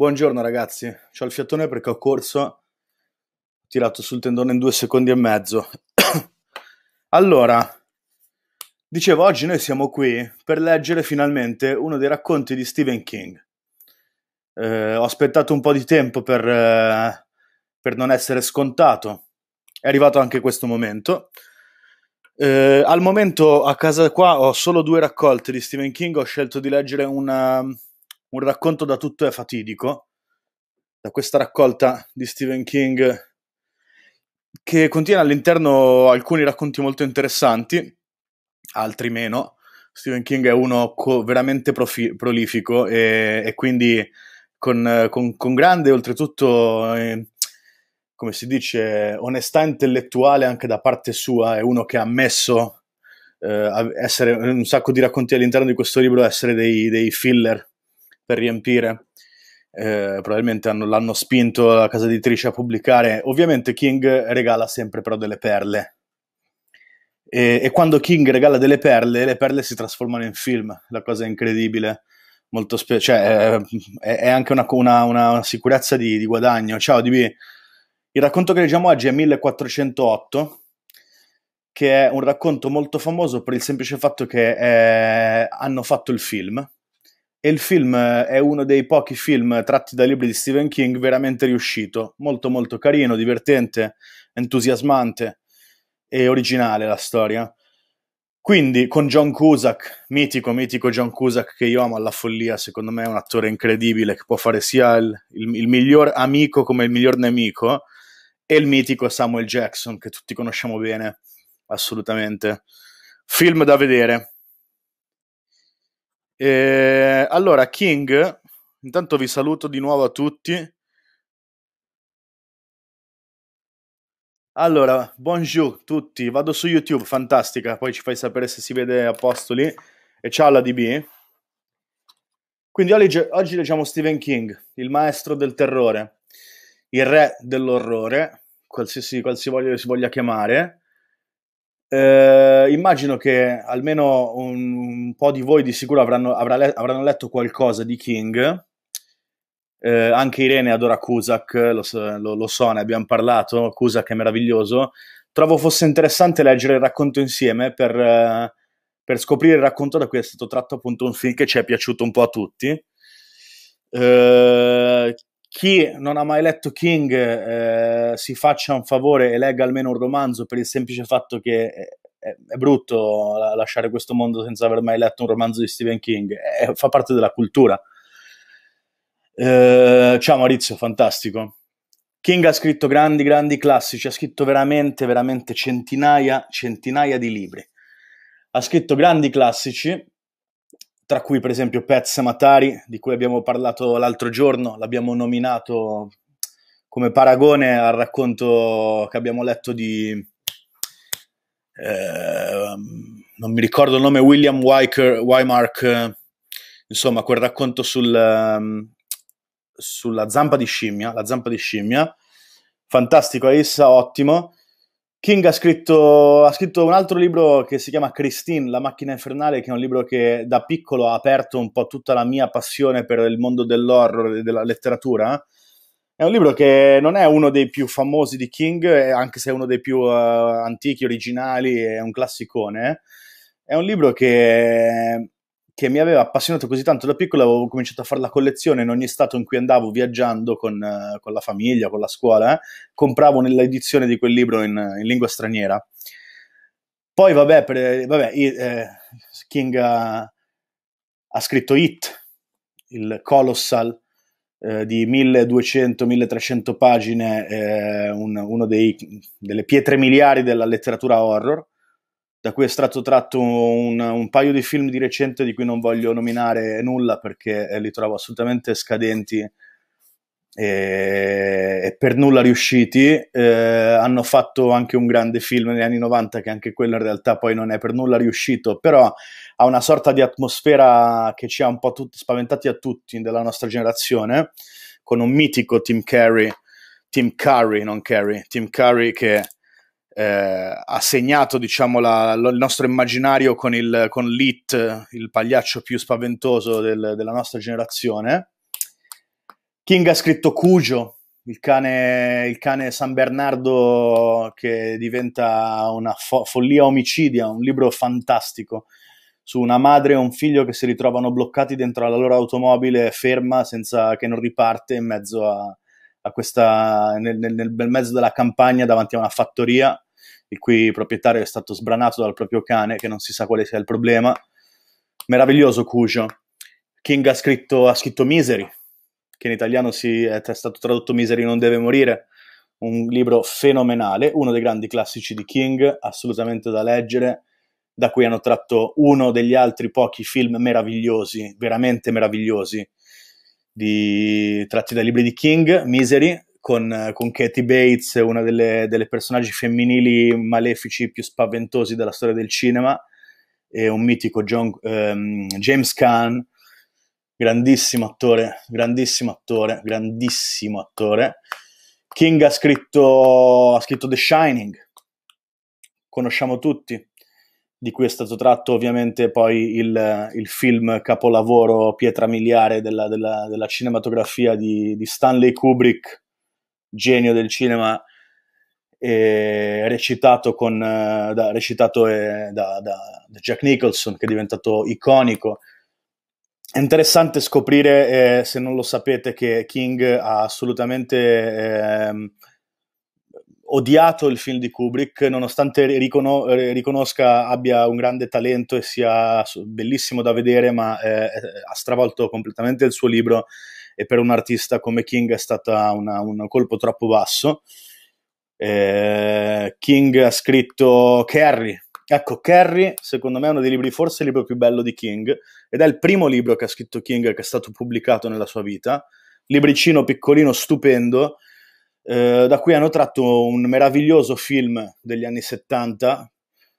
Buongiorno ragazzi, ho il fiatone perché ho corso, ho tirato sul tendone in due secondi e mezzo. allora, dicevo, oggi noi siamo qui per leggere finalmente uno dei racconti di Stephen King. Eh, ho aspettato un po' di tempo per, eh, per, non essere scontato, è arrivato anche questo momento. Eh, al momento a casa qua ho solo due raccolte di Stephen King, ho scelto di leggere una un racconto da tutto è fatidico, da questa raccolta di Stephen King che contiene all'interno alcuni racconti molto interessanti, altri meno. Stephen King è uno co- veramente profi- prolifico e, e quindi con, con, con, grande, oltretutto, eh, come si dice, onestà intellettuale anche da parte sua, è uno che ha ammesso eh, essere un sacco di racconti all'interno di questo libro essere dei, dei filler per riempire. Eh, probabilmente hanno, l'hanno spinto la casa editrice a pubblicare. Ovviamente King regala sempre però delle perle. E, e, quando King regala delle perle, le perle si trasformano in film, la cosa è incredibile. Molto spe- cioè, eh, è, è anche una, una, una sicurezza di, di, guadagno. Ciao DB. Il racconto che leggiamo oggi è 1408, che è un racconto molto famoso per il semplice fatto che eh, hanno fatto il film e il film è uno dei pochi film tratti da libri di Stephen King veramente riuscito, molto molto carino, divertente, entusiasmante e originale la storia. Quindi con John Cusack, mitico, mitico John Cusack che io amo alla follia, secondo me è un attore incredibile che può fare sia il, il, il miglior amico come il miglior nemico e il mitico Samuel Jackson che tutti conosciamo bene, assolutamente. Film da vedere, e, eh, allora, King, intanto vi saluto di nuovo a tutti. Allora, buongiorno a tutti, vado su YouTube, fantastica, poi ci fai sapere se si vede a posto lì. E ciao alla DB. Quindi oggi, leggiamo Stephen King, il maestro del terrore, il re dell'orrore, qualsiasi, qualsiasi si voglia chiamare, eh, immagino che almeno un, un, po' di voi di sicuro avranno, avranno letto qualcosa di King. Eh, anche Irene adora Cusack, lo, lo, lo, so, ne abbiamo parlato. Cusack è meraviglioso. Trovo fosse interessante leggere il racconto insieme per, eh, per scoprire il racconto da cui è stato tratto appunto un film che ci è piaciuto un po' a tutti. Eh, chi non ha mai letto King eh, si faccia un favore e legga almeno un romanzo per il semplice fatto che è, è brutto lasciare questo mondo senza aver mai letto un romanzo di Stephen King, è, fa parte della cultura. Eh, ciao Maurizio, fantastico. King ha scritto grandi, grandi classici, ha scritto veramente, veramente centinaia, centinaia di libri. Ha scritto grandi classici, tra cui per esempio Pet Samatari, di cui abbiamo parlato l'altro giorno, l'abbiamo nominato come paragone al racconto che abbiamo letto di... Eh, non mi ricordo il nome, William Wyker, Wymark, insomma quel racconto sul, ehm, sulla zampa di scimmia, la zampa di scimmia, fantastico Aissa, ottimo, King ha scritto, ha scritto, un altro libro che si chiama Christine, La macchina infernale, che è un libro che da piccolo ha aperto un po' tutta la mia passione per il mondo dell'horror e della letteratura. È un libro che non è uno dei più famosi di King, eh, anche se è uno dei più uh, antichi, originali, è un classicone. È un libro che che mi aveva appassionato così tanto da piccolo, avevo cominciato a fare la collezione in ogni stato in cui andavo viaggiando con, eh, con la famiglia, con la scuola, eh, compravo nell'edizione di quel libro in, in lingua straniera. Poi vabbè, per, vabbè eh, King ha, ha, scritto It, il Colossal, eh, di 1200-1300 pagine, eh, un, uno dei, delle pietre miliari della letteratura horror da cui è stato tratto un, un, paio di film di recente di cui non voglio nominare nulla perché eh, li trovo assolutamente scadenti e, e per nulla riusciti. Eh, hanno fatto anche un grande film negli anni 90 che anche quello in realtà poi non è per nulla riuscito, però ha una sorta di atmosfera che ci ha un po' tutti, spaventati a tutti della nostra generazione, con un mitico Tim Curry, Tim Curry, non Curry, Tim Curry che eh, ha segnato diciamo, la, la, il nostro immaginario con, il, con l'Hit, il pagliaccio più spaventoso del, della nostra generazione. King ha scritto Cujo, il cane, il cane San Bernardo che diventa una fo- follia omicidia, un libro fantastico su una madre e un figlio che si ritrovano bloccati dentro la loro automobile ferma senza che non riparte in mezzo a, questa, nel, nel, nel, bel mezzo della campagna davanti a una fattoria il cui proprietario è stato sbranato dal proprio cane, che non si sa quale sia il problema. Meraviglioso Cujo. King ha scritto, ha scritto Misery, che in italiano si, è, è stato tradotto Misery non deve morire, un libro fenomenale, uno dei grandi classici di King, assolutamente da leggere, da cui hanno tratto uno degli altri pochi film meravigliosi, veramente meravigliosi, di, tratti dai libri di King, Misery, con, con Katie Bates, una delle, delle, personaggi femminili malefici più spaventosi della storia del cinema, e un mitico John, um, James Caan, grandissimo attore, grandissimo attore, grandissimo attore. King ha scritto, ha scritto The Shining, conosciamo tutti, di cui è stato tratto ovviamente poi il, il film capolavoro pietra miliare della, della, della cinematografia di, di, Stanley Kubrick, genio del cinema, recitato, con, eh, da, recitato eh, da, da, da, Jack Nicholson, che è diventato iconico. È interessante scoprire, eh, se non lo sapete, che King ha assolutamente... Eh, odiato il film di Kubrick, nonostante ricono- riconosca abbia un grande talento e sia bellissimo da vedere, ma eh, ha stravolto completamente il suo libro e per un artista come King è stato un colpo troppo basso. Eh, King ha scritto Carrie. Ecco, Carrie, secondo me, è uno dei libri, forse il libro più bello di King, ed è il primo libro che ha scritto King che è stato pubblicato nella sua vita. Libricino piccolino, stupendo, eh, da cui hanno tratto un meraviglioso film degli anni 70,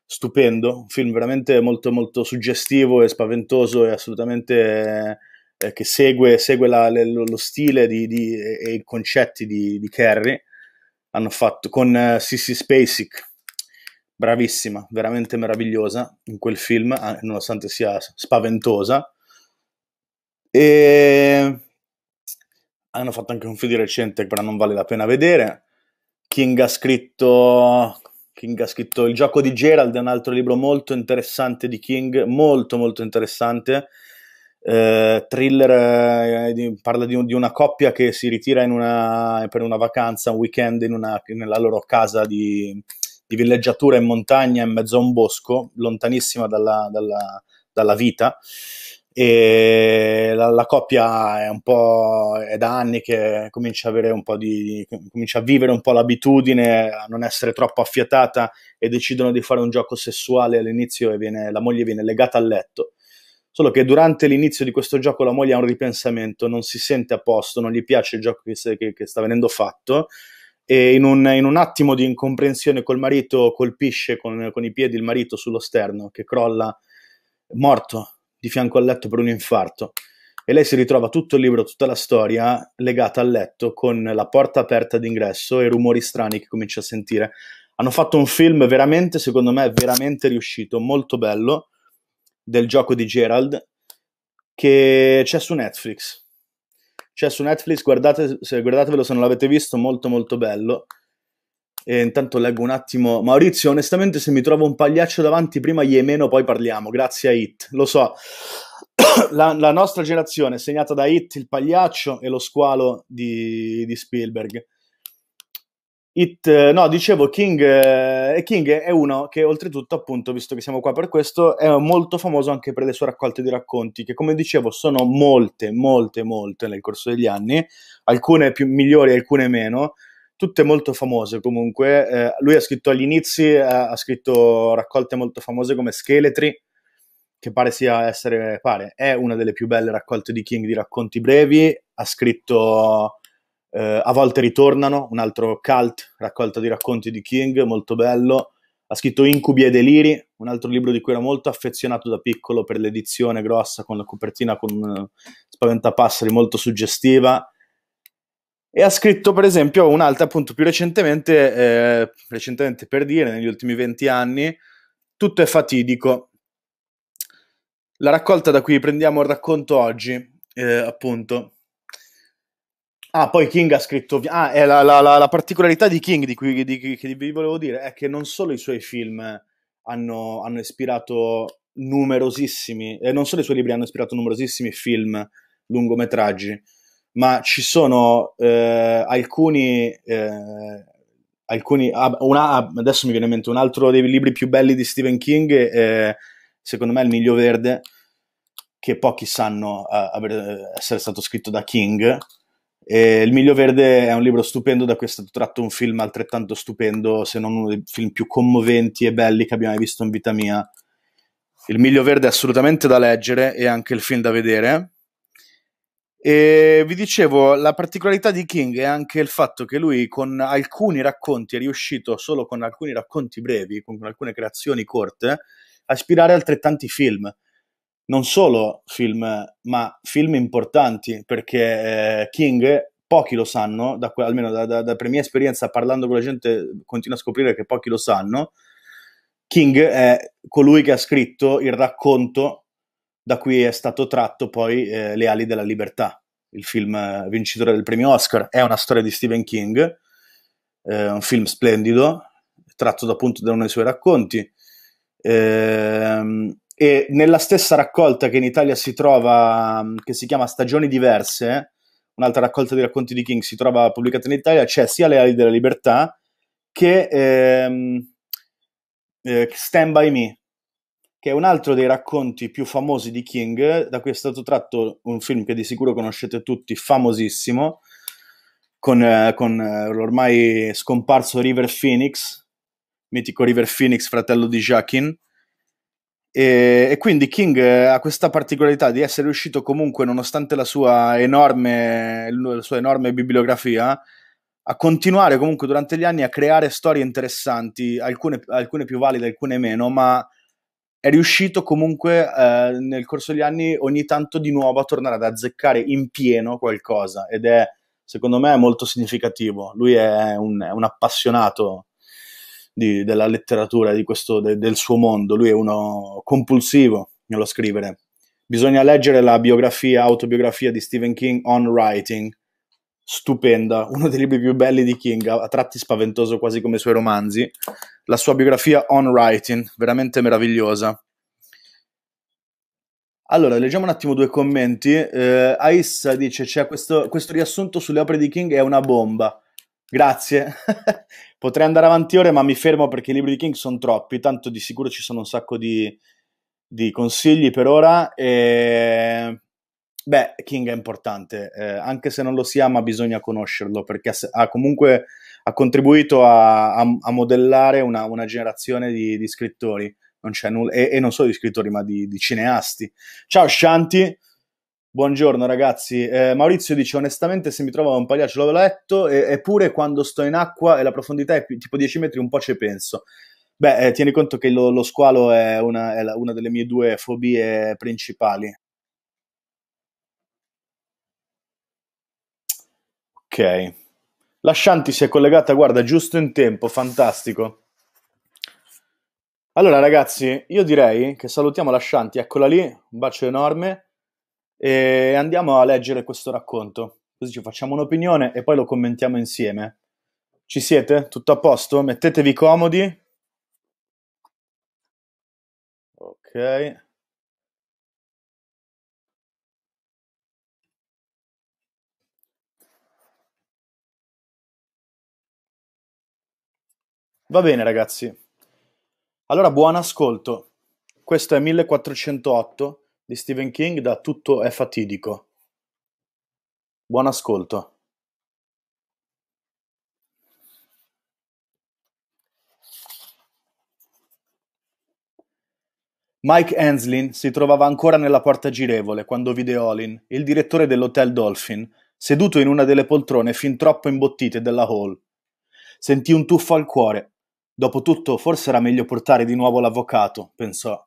stupendo, un film veramente molto molto suggestivo e spaventoso e assolutamente eh, che segue, segue la, le, lo stile di, di, e i concetti di, di Kerry, hanno fatto con eh, Sissy Spacek, bravissima, veramente meravigliosa in quel film, ah, nonostante sia spaventosa. E hanno fatto anche un film di recente però non vale la pena vedere. King ha scritto King ha scritto Il gioco di Gerald, è un altro libro molto interessante di King, molto molto interessante. Eh, thriller eh, di, parla di, di, una coppia che si ritira una, per una vacanza, un weekend una, nella loro casa di, di, villeggiatura in montagna in mezzo a un bosco, lontanissima dalla, dalla, dalla vita e la, la, coppia è un po' è da anni che comincia a avere un po' di comincia a vivere un po' l'abitudine a non essere troppo affiatata e decidono di fare un gioco sessuale all'inizio e viene, la moglie viene legata al letto solo che durante l'inizio di questo gioco la moglie ha un ripensamento non si sente a posto, non gli piace il gioco che, che, che sta venendo fatto e in un, in un, attimo di incomprensione col marito colpisce con, con i piedi il marito sullo sterno che crolla morto di fianco al letto per un infarto e lei si ritrova tutto il libro, tutta la storia legata al letto con la porta aperta d'ingresso e rumori strani che comincia a sentire. Hanno fatto un film veramente, secondo me, veramente riuscito, molto bello, del gioco di Gerald, che c'è su Netflix. C'è su Netflix, guardate, guardatevelo se non l'avete visto, molto molto bello. E intanto leggo un attimo. Maurizio, onestamente, se mi trovo un pagliaccio davanti, prima gli meno, poi parliamo. Grazie a Hit. Lo so, la, la, nostra generazione è segnata da Hit, il pagliaccio e lo squalo di, di Spielberg. It, no, dicevo King, eh, King è uno che oltretutto, appunto, visto che siamo qua per questo, è molto famoso anche per le sue raccolte di racconti, che come dicevo sono molte, molte, molte nel corso degli anni, alcune più migliori, alcune meno tutte molto famose comunque. Eh, lui ha scritto agli inizi, eh, ha scritto raccolte molto famose come Scheletri, che pare sia essere, pare, è una delle più belle raccolte di King di racconti brevi, ha scritto eh, A volte ritornano, un altro cult, raccolta di racconti di King, molto bello, ha scritto Incubi e deliri, un altro libro di cui era molto affezionato da piccolo per l'edizione grossa con la copertina con eh, spaventapasseri molto suggestiva, e ha scritto, per esempio, un'altra appunto più recentemente, eh, recentemente per dire, negli ultimi 20 anni, Tutto è fatidico. La raccolta da cui prendiamo il racconto oggi, eh, appunto. Ah, poi King ha scritto... Ah, è la, la, la, la particolarità di King di cui di, che vi volevo dire è che non solo i suoi film hanno, hanno ispirato numerosissimi, eh, non solo i suoi libri hanno ispirato numerosissimi film, lungometraggi, ma ci sono eh, alcuni, eh, alcuni una, adesso mi viene in mente un altro dei libri più belli di Stephen King, eh, secondo me è Il Miglio Verde, che pochi sanno a, eh, a essere stato scritto da King. E il Miglio Verde è un libro stupendo, da cui è stato tratto un film altrettanto stupendo, se non uno dei film più commoventi e belli che abbiamo mai visto in vita mia. Il Miglio Verde è assolutamente da leggere e anche il film da vedere e vi dicevo, la particolarità di King è anche il fatto che lui con alcuni racconti è riuscito solo con alcuni racconti brevi, con alcune creazioni corte, a ispirare altrettanti film. Non solo film, ma film importanti, perché eh, King pochi lo sanno, da, almeno da, da, da, per mia esperienza parlando con la gente continuo a scoprire che pochi lo sanno. King è colui che ha scritto il racconto da cui è stato tratto poi eh, Le ali della libertà, il film eh, vincitore del premio Oscar. È una storia di Stephen King, eh, un film splendido, tratto appunto da uno dei suoi racconti. Eh, e nella stessa raccolta che in Italia si trova, mm, che si chiama Stagioni diverse, un'altra raccolta di racconti di King si trova pubblicata in Italia, c'è sia Le ali della libertà che ehm, eh, Stand by Me, che è un altro dei racconti più famosi di King, da cui è stato tratto un film che di sicuro conoscete tutti, famosissimo, con, eh, con eh, l'ormai scomparso River Phoenix, mitico River Phoenix, fratello di Jacquin. E, e, quindi King eh, ha questa particolarità di essere riuscito comunque, nonostante la sua enorme, la sua enorme bibliografia, a continuare comunque durante gli anni a creare storie interessanti, alcune, alcune più valide, alcune meno, ma è riuscito comunque eh, nel corso degli anni ogni tanto di nuovo a tornare ad azzeccare in pieno qualcosa ed è secondo me molto significativo. Lui è un, è un appassionato di, della letteratura, questo, de, del suo mondo, lui è uno compulsivo nello scrivere. Bisogna leggere la biografia, autobiografia di Stephen King on writing, stupenda, uno dei libri più belli di King, a tratti spaventoso quasi come i suoi romanzi, la sua biografia On Writing, veramente meravigliosa. Allora, leggiamo un attimo due commenti. Eh, Aissa dice, c'è questo, questo riassunto sulle opere di King è una bomba. Grazie. Potrei andare avanti ore, ma mi fermo perché i libri di King sono troppi, tanto di sicuro ci sono un sacco di, di consigli per ora. E Beh, King è importante, eh, anche se non lo si ma bisogna conoscerlo perché ha comunque ha contribuito a, a, a modellare una, una, generazione di, di scrittori non nulla, e, e, non solo di scrittori ma di, di cineasti. Ciao Shanti, buongiorno ragazzi. Eh, Maurizio dice onestamente se mi trovo a un pagliaccio l'ho letto, eppure quando sto in acqua e la profondità è tipo 10 metri un po' ci penso. Beh, eh, tieni conto che lo, lo squalo è, una, è una delle mie due fobie principali. Ok. La si è collegata, guarda, giusto in tempo, fantastico. Allora ragazzi, io direi che salutiamo la Shanti, eccola lì, un bacio enorme e andiamo a leggere questo racconto. Così ci facciamo un'opinione e poi lo commentiamo insieme. Ci siete? Tutto a posto? Mettetevi comodi. Ok. Va bene ragazzi, allora buon ascolto. Questo è 1408 di Stephen King da Tutto è fatidico. Buon ascolto. Mike Henslin si trovava ancora nella porta girevole quando vide Olin, il direttore dell'Hotel Dolphin, seduto in una delle poltrone fin troppo imbottite della hall. Sentì un tuffo al cuore Dopotutto forse era meglio portare di nuovo l'avvocato, pensò.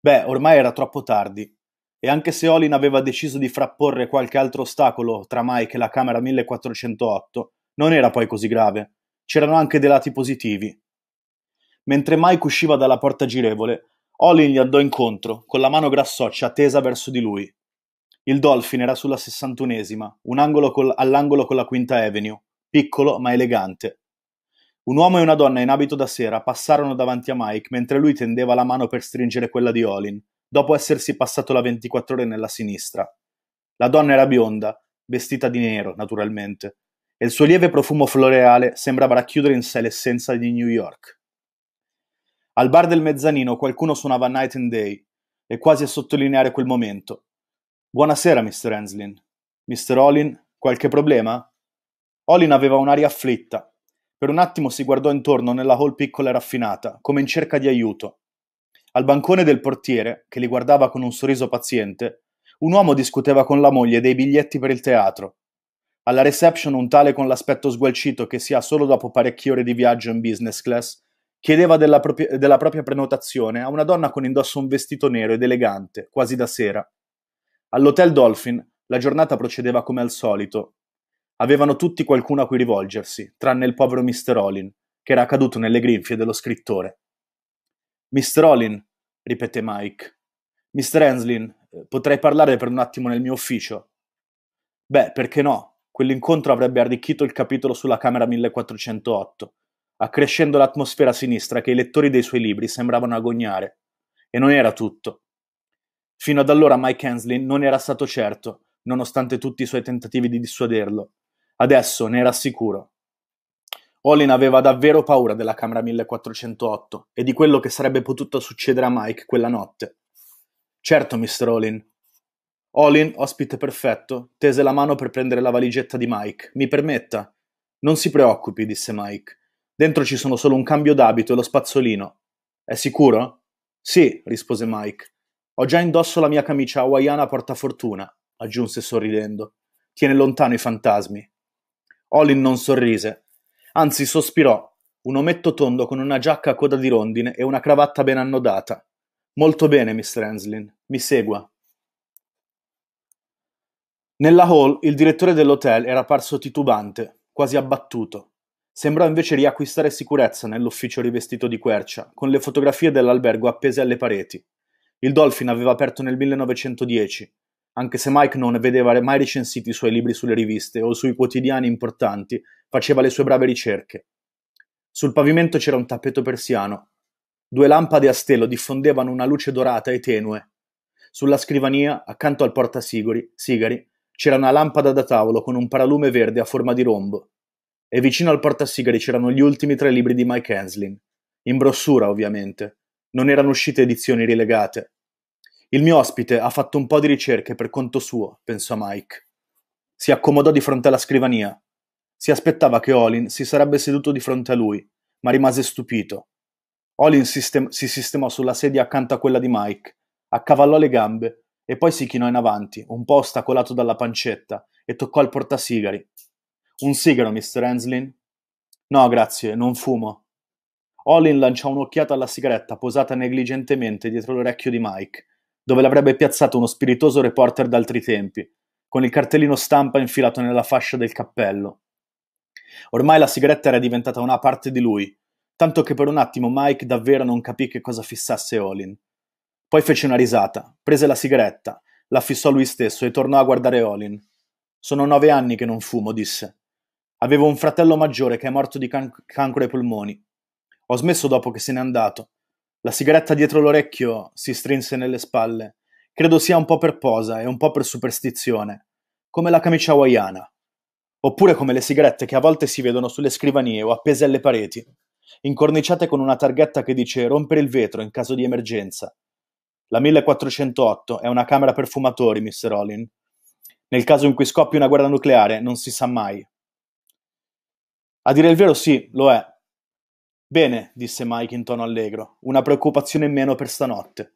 Beh, ormai era troppo tardi. E anche se Olin aveva deciso di frapporre qualche altro ostacolo tra Mike e la Camera 1408, non era poi così grave. C'erano anche dei lati positivi. Mentre Mike usciva dalla porta girevole, Olin gli andò incontro, con la mano grassoccia tesa verso di lui. Il Dolphin era sulla sessantunesima, un angolo col- all'angolo con la Quinta Avenue, piccolo ma elegante. Un uomo e una donna in abito da sera passarono davanti a Mike mentre lui tendeva la mano per stringere quella di Olin, dopo essersi passato la 24 ore nella sinistra. La donna era bionda, vestita di nero, naturalmente, e il suo lieve profumo floreale sembrava racchiudere in sé l'essenza di New York. Al bar del mezzanino qualcuno suonava Night and Day, e quasi a sottolineare quel momento. Buonasera, Mr. Henslin. Mr. Olin, qualche problema? Olin aveva un'aria afflitta, per un attimo si guardò intorno nella hall piccola e raffinata, come in cerca di aiuto. Al bancone del portiere, che li guardava con un sorriso paziente, un uomo discuteva con la moglie dei biglietti per il teatro. Alla reception un tale con l'aspetto sgualcito che si ha solo dopo parecchie ore di viaggio in business class chiedeva della, propria, della propria prenotazione a una donna con indosso un vestito nero ed elegante, quasi da sera. All'Hotel Dolphin la giornata procedeva come al solito, Avevano tutti qualcuno a cui rivolgersi, tranne il povero Mr. Olin, che era caduto nelle grinfie dello scrittore. Mr. Olin, ripeté Mike. Mr. Henslin, eh, potrei parlare per un attimo nel mio ufficio? Beh, perché no? Quell'incontro avrebbe arricchito il capitolo sulla Camera 1408, accrescendo l'atmosfera sinistra che i lettori dei suoi libri sembravano agognare. E non era tutto. Fino ad allora Mike Henslin non era stato certo, nonostante tutti i suoi tentativi di dissuaderlo, Adesso ne era sicuro. Olin aveva davvero paura della camera 1408 e di quello che sarebbe potuto succedere a Mike quella notte. Certo, mister Olin. Olin, ospite perfetto, tese la mano per prendere la valigetta di Mike. Mi permetta? Non si preoccupi, disse Mike. Dentro ci sono solo un cambio d'abito e lo spazzolino. È sicuro? Sì, rispose Mike. Ho già indosso la mia camicia hawaiana portafortuna, aggiunse sorridendo. Tiene lontano i fantasmi. Olin non sorrise, anzi sospirò, un ometto tondo con una giacca a coda di rondine e una cravatta ben annodata. Molto bene, Miss Renslin, mi segua. Nella hall il direttore dell'hotel era parso titubante, quasi abbattuto. Sembrò invece riacquistare sicurezza nell'ufficio rivestito di quercia, con le fotografie dell'albergo appese alle pareti. Il Dolphin aveva aperto nel 1910 anche se Mike non vedeva mai recensiti i suoi libri sulle riviste o sui quotidiani importanti, faceva le sue brave ricerche. Sul pavimento c'era un tappeto persiano. Due lampade a stelo diffondevano una luce dorata e tenue. Sulla scrivania, accanto al portasigari, sigari, c'era una lampada da tavolo con un paralume verde a forma di rombo. E vicino al portasigari c'erano gli ultimi tre libri di Mike Henslin. In brossura, ovviamente. Non erano uscite edizioni rilegate. Il mio ospite ha fatto un po' di ricerche per conto suo, pensò Mike. Si accomodò di fronte alla scrivania. Si aspettava che Olin si sarebbe seduto di fronte a lui, ma rimase stupito. Olin sistem- si sistemò sulla sedia accanto a quella di Mike, accavallò le gambe e poi si chinò in avanti, un po' ostacolato dalla pancetta, e toccò il portasigari. Un sigaro, Mr. Henslin? No, grazie, non fumo. Olin lanciò un'occhiata alla sigaretta posata negligentemente dietro l'orecchio di Mike dove l'avrebbe piazzato uno spiritoso reporter d'altri tempi, con il cartellino stampa infilato nella fascia del cappello. Ormai la sigaretta era diventata una parte di lui, tanto che per un attimo Mike davvero non capì che cosa fissasse Olin. Poi fece una risata, prese la sigaretta, la fissò lui stesso e tornò a guardare Olin. Sono nove anni che non fumo, disse. Avevo un fratello maggiore che è morto di can- cancro ai polmoni. Ho smesso dopo che se n'è andato, la sigaretta dietro l'orecchio si strinse nelle spalle. Credo sia un po' per posa e un po' per superstizione, come la camicia hawaiana, oppure come le sigarette che a volte si vedono sulle scrivanie o appese alle pareti, incorniciate con una targhetta che dice rompere il vetro in caso di emergenza. La 1408 è una camera per fumatori, Mr. Olin. Nel caso in cui scoppi una guerra nucleare, non si sa mai. A dire il vero, sì, lo è, Bene, disse Mike in tono allegro, una preoccupazione in meno per stanotte.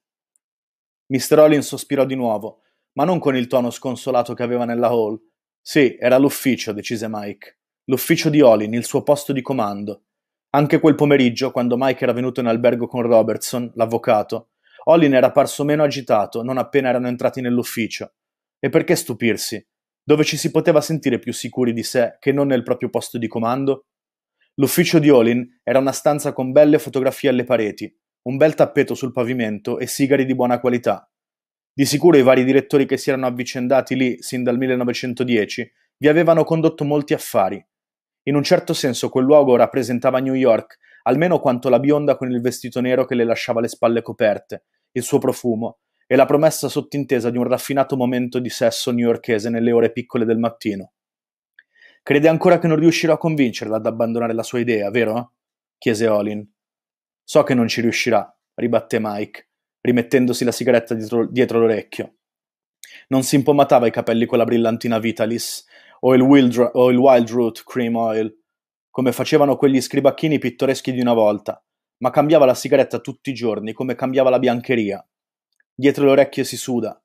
Mr. Olin sospirò di nuovo, ma non con il tono sconsolato che aveva nella hall. Sì, era l'ufficio, decise Mike. L'ufficio di Olin, il suo posto di comando. Anche quel pomeriggio, quando Mike era venuto in albergo con Robertson, l'avvocato, Olin era parso meno agitato non appena erano entrati nell'ufficio. E perché stupirsi? Dove ci si poteva sentire più sicuri di sé che non nel proprio posto di comando? L'ufficio di Olin era una stanza con belle fotografie alle pareti, un bel tappeto sul pavimento e sigari di buona qualità. Di sicuro i vari direttori che si erano avvicendati lì sin dal 1910 vi avevano condotto molti affari. In un certo senso quel luogo rappresentava New York, almeno quanto la bionda con il vestito nero che le lasciava le spalle coperte, il suo profumo e la promessa sottintesa di un raffinato momento di sesso newyorkese nelle ore piccole del mattino. Crede ancora che non riuscirò a convincerla ad abbandonare la sua idea, vero? chiese Olin. So che non ci riuscirà, ribatté Mike, rimettendosi la sigaretta dietro, dietro l'orecchio. Non si impomatava i capelli con la brillantina Vitalis o il, Wildra- o il Wild Root Cream Oil, come facevano quegli scribacchini pittoreschi di una volta, ma cambiava la sigaretta tutti i giorni come cambiava la biancheria. Dietro le orecchie si suda.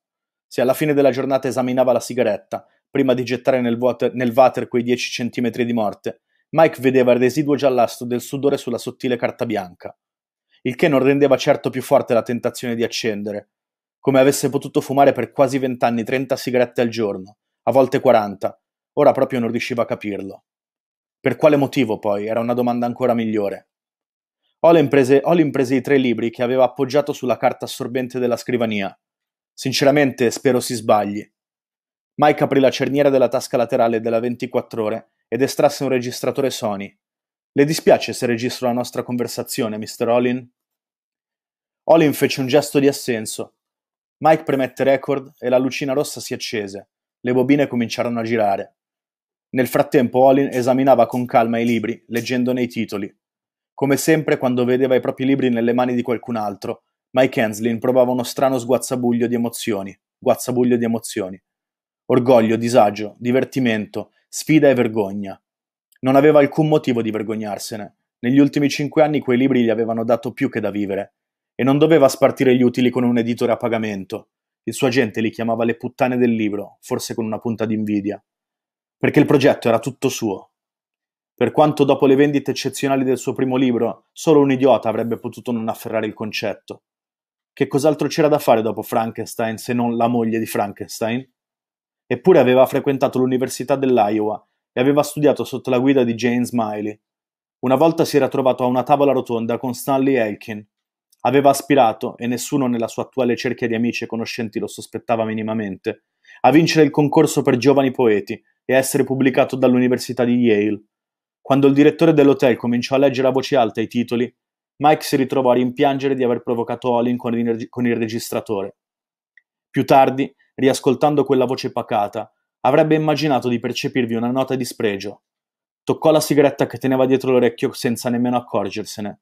Se alla fine della giornata esaminava la sigaretta, prima di gettare nel, water, nel water quei 10 centimetri di morte, Mike vedeva il residuo giallastro del sudore sulla sottile carta bianca, il che non rendeva certo più forte la tentazione di accendere, come avesse potuto fumare per quasi vent'anni 30 sigarette al giorno, a volte 40, ora proprio non riusciva a capirlo. Per quale motivo, poi, era una domanda ancora migliore. Olin prese, Olin prese i tre libri che aveva appoggiato sulla carta assorbente della scrivania. Sinceramente, spero si sbagli. Mike aprì la cerniera della tasca laterale della 24 ore ed estrasse un registratore Sony. Le dispiace se registro la nostra conversazione, Mr. Olin? Olin fece un gesto di assenso. Mike premette record e la lucina rossa si accese. Le bobine cominciarono a girare. Nel frattempo Olin esaminava con calma i libri, leggendone i titoli. Come sempre quando vedeva i propri libri nelle mani di qualcun altro, Mike Henslin provava uno strano sguazzabuglio di emozioni, guazzabuglio di emozioni. Orgoglio, disagio, divertimento, sfida e vergogna. Non aveva alcun motivo di vergognarsene. Negli ultimi cinque anni quei libri gli avevano dato più che da vivere. E non doveva spartire gli utili con un editore a pagamento. Il suo agente li chiamava le puttane del libro, forse con una punta d'invidia. Perché il progetto era tutto suo. Per quanto dopo le vendite eccezionali del suo primo libro, solo un idiota avrebbe potuto non afferrare il concetto. Che cos'altro c'era da fare dopo Frankenstein se non la moglie di Frankenstein? Eppure aveva frequentato l'Università dell'Iowa e aveva studiato sotto la guida di Jane Smiley. Una volta si era trovato a una tavola rotonda con Stanley Elkin. Aveva aspirato, e nessuno nella sua attuale cerchia di amici e conoscenti lo sospettava minimamente, a vincere il concorso per giovani poeti e a essere pubblicato dall'Università di Yale. Quando il direttore dell'hotel cominciò a leggere a voce alta i titoli, Mike si ritrovò a rimpiangere di aver provocato Olin con il, con il registratore. Più tardi riascoltando quella voce pacata, avrebbe immaginato di percepirvi una nota di spregio. Toccò la sigaretta che teneva dietro l'orecchio senza nemmeno accorgersene.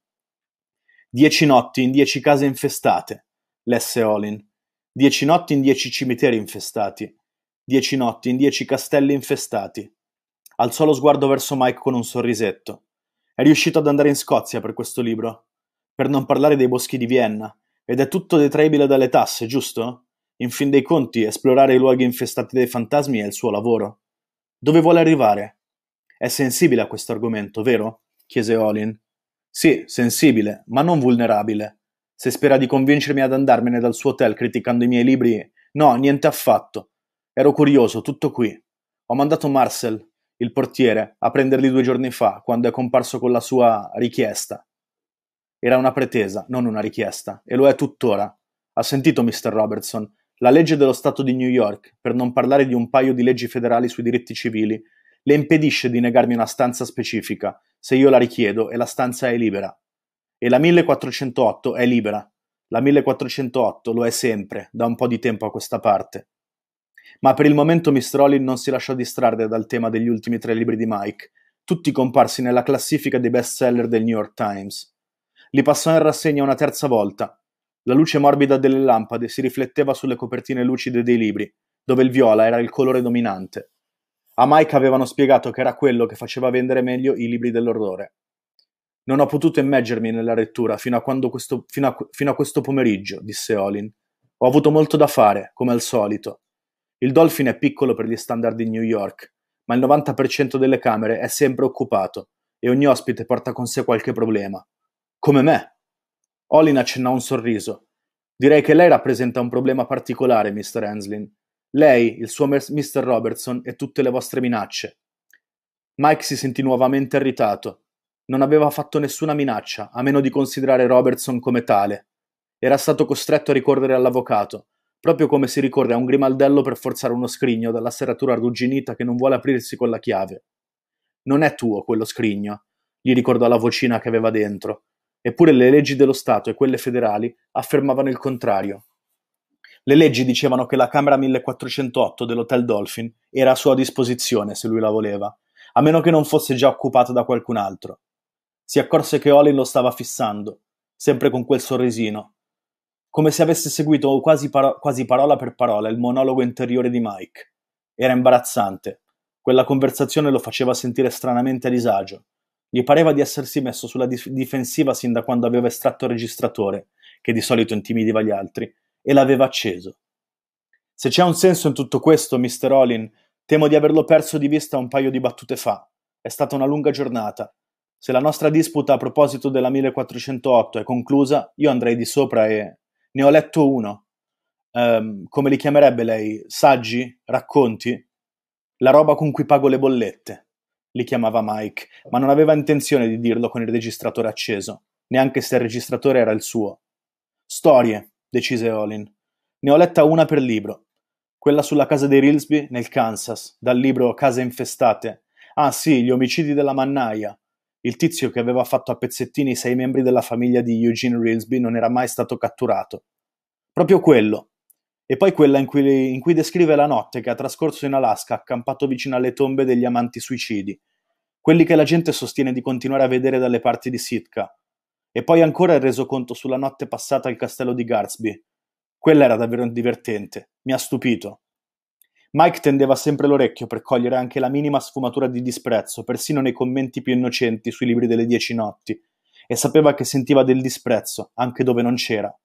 Dieci notti in dieci case infestate, lesse Olin. Dieci notti in dieci cimiteri infestati. Dieci notti in dieci castelli infestati. Alzò lo sguardo verso Mike con un sorrisetto. È riuscito ad andare in Scozia per questo libro. Per non parlare dei boschi di Vienna. Ed è tutto detraibile dalle tasse, giusto? In fin dei conti, esplorare i luoghi infestati dai fantasmi è il suo lavoro. Dove vuole arrivare? È sensibile a questo argomento, vero? chiese Olin. Sì, sensibile, ma non vulnerabile. Se spera di convincermi ad andarmene dal suo hotel criticando i miei libri, no, niente affatto. Ero curioso, tutto qui. Ho mandato Marcel, il portiere, a prenderli due giorni fa, quando è comparso con la sua richiesta. Era una pretesa, non una richiesta, e lo è tuttora. Ha sentito, Mr. Robertson, la legge dello Stato di New York, per non parlare di un paio di leggi federali sui diritti civili, le impedisce di negarmi una stanza specifica, se io la richiedo e la stanza è libera. E la 1408 è libera. La 1408 lo è sempre, da un po' di tempo a questa parte. Ma per il momento Mr. Olin non si lasciò distrarre dal tema degli ultimi tre libri di Mike, tutti comparsi nella classifica dei bestseller del New York Times. Li passò in rassegna una terza volta, la luce morbida delle lampade si rifletteva sulle copertine lucide dei libri, dove il viola era il colore dominante. A Mike avevano spiegato che era quello che faceva vendere meglio i libri dell'orrore. Non ho potuto immergermi nella lettura fino a, questo, fino, a, fino a questo pomeriggio, disse Olin. Ho avuto molto da fare, come al solito. Il Dolphin è piccolo per gli standard di New York, ma il 90% delle camere è sempre occupato e ogni ospite porta con sé qualche problema. Come me, Olin accennò un sorriso. Direi che lei rappresenta un problema particolare, Mr. Henslin. Lei, il suo Mr. Robertson e tutte le vostre minacce. Mike si sentì nuovamente irritato. Non aveva fatto nessuna minaccia, a meno di considerare Robertson come tale. Era stato costretto a ricorrere all'avvocato, proprio come si ricorre a un grimaldello per forzare uno scrigno dalla serratura arrugginita che non vuole aprirsi con la chiave. Non è tuo quello scrigno, gli ricordò la vocina che aveva dentro, Eppure le leggi dello Stato e quelle federali affermavano il contrario. Le leggi dicevano che la camera 1408 dell'Hotel Dolphin era a sua disposizione se lui la voleva, a meno che non fosse già occupata da qualcun altro. Si accorse che Olin lo stava fissando, sempre con quel sorrisino, come se avesse seguito quasi, paro- quasi parola per parola il monologo interiore di Mike. Era imbarazzante. Quella conversazione lo faceva sentire stranamente a disagio. Gli pareva di essersi messo sulla dif- difensiva sin da quando aveva estratto il registratore, che di solito intimidiva gli altri, e l'aveva acceso. Se c'è un senso in tutto questo, Mr. Olin, temo di averlo perso di vista un paio di battute fa. È stata una lunga giornata. Se la nostra disputa a proposito della 1408 è conclusa, io andrei di sopra e... Ne ho letto uno. Um, come li chiamerebbe lei? Saggi? Racconti? La roba con cui pago le bollette li chiamava Mike, ma non aveva intenzione di dirlo con il registratore acceso, neanche se il registratore era il suo. Storie, decise Olin. Ne ho letta una per libro. Quella sulla casa dei Rilsby nel Kansas, dal libro Case infestate. Ah sì, gli omicidi della mannaia. Il tizio che aveva fatto a pezzettini i sei membri della famiglia di Eugene Rilsby non era mai stato catturato. Proprio quello e poi quella in cui, in cui descrive la notte che ha trascorso in Alaska accampato vicino alle tombe degli amanti suicidi, quelli che la gente sostiene di continuare a vedere dalle parti di Sitka, e poi ancora il resoconto sulla notte passata al castello di Garsby. Quella era davvero divertente, mi ha stupito. Mike tendeva sempre l'orecchio per cogliere anche la minima sfumatura di disprezzo, persino nei commenti più innocenti sui libri delle dieci notti, e sapeva che sentiva del disprezzo, anche dove non c'era.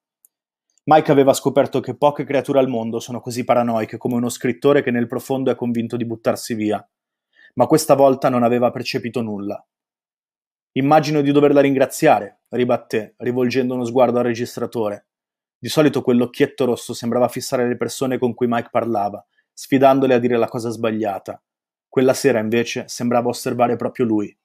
Mike aveva scoperto che poche creature al mondo sono così paranoiche come uno scrittore che nel profondo è convinto di buttarsi via, ma questa volta non aveva percepito nulla. Immagino di doverla ringraziare, ribatté, rivolgendo uno sguardo al registratore. Di solito quell'occhietto rosso sembrava fissare le persone con cui Mike parlava, sfidandole a dire la cosa sbagliata. Quella sera invece sembrava osservare proprio lui.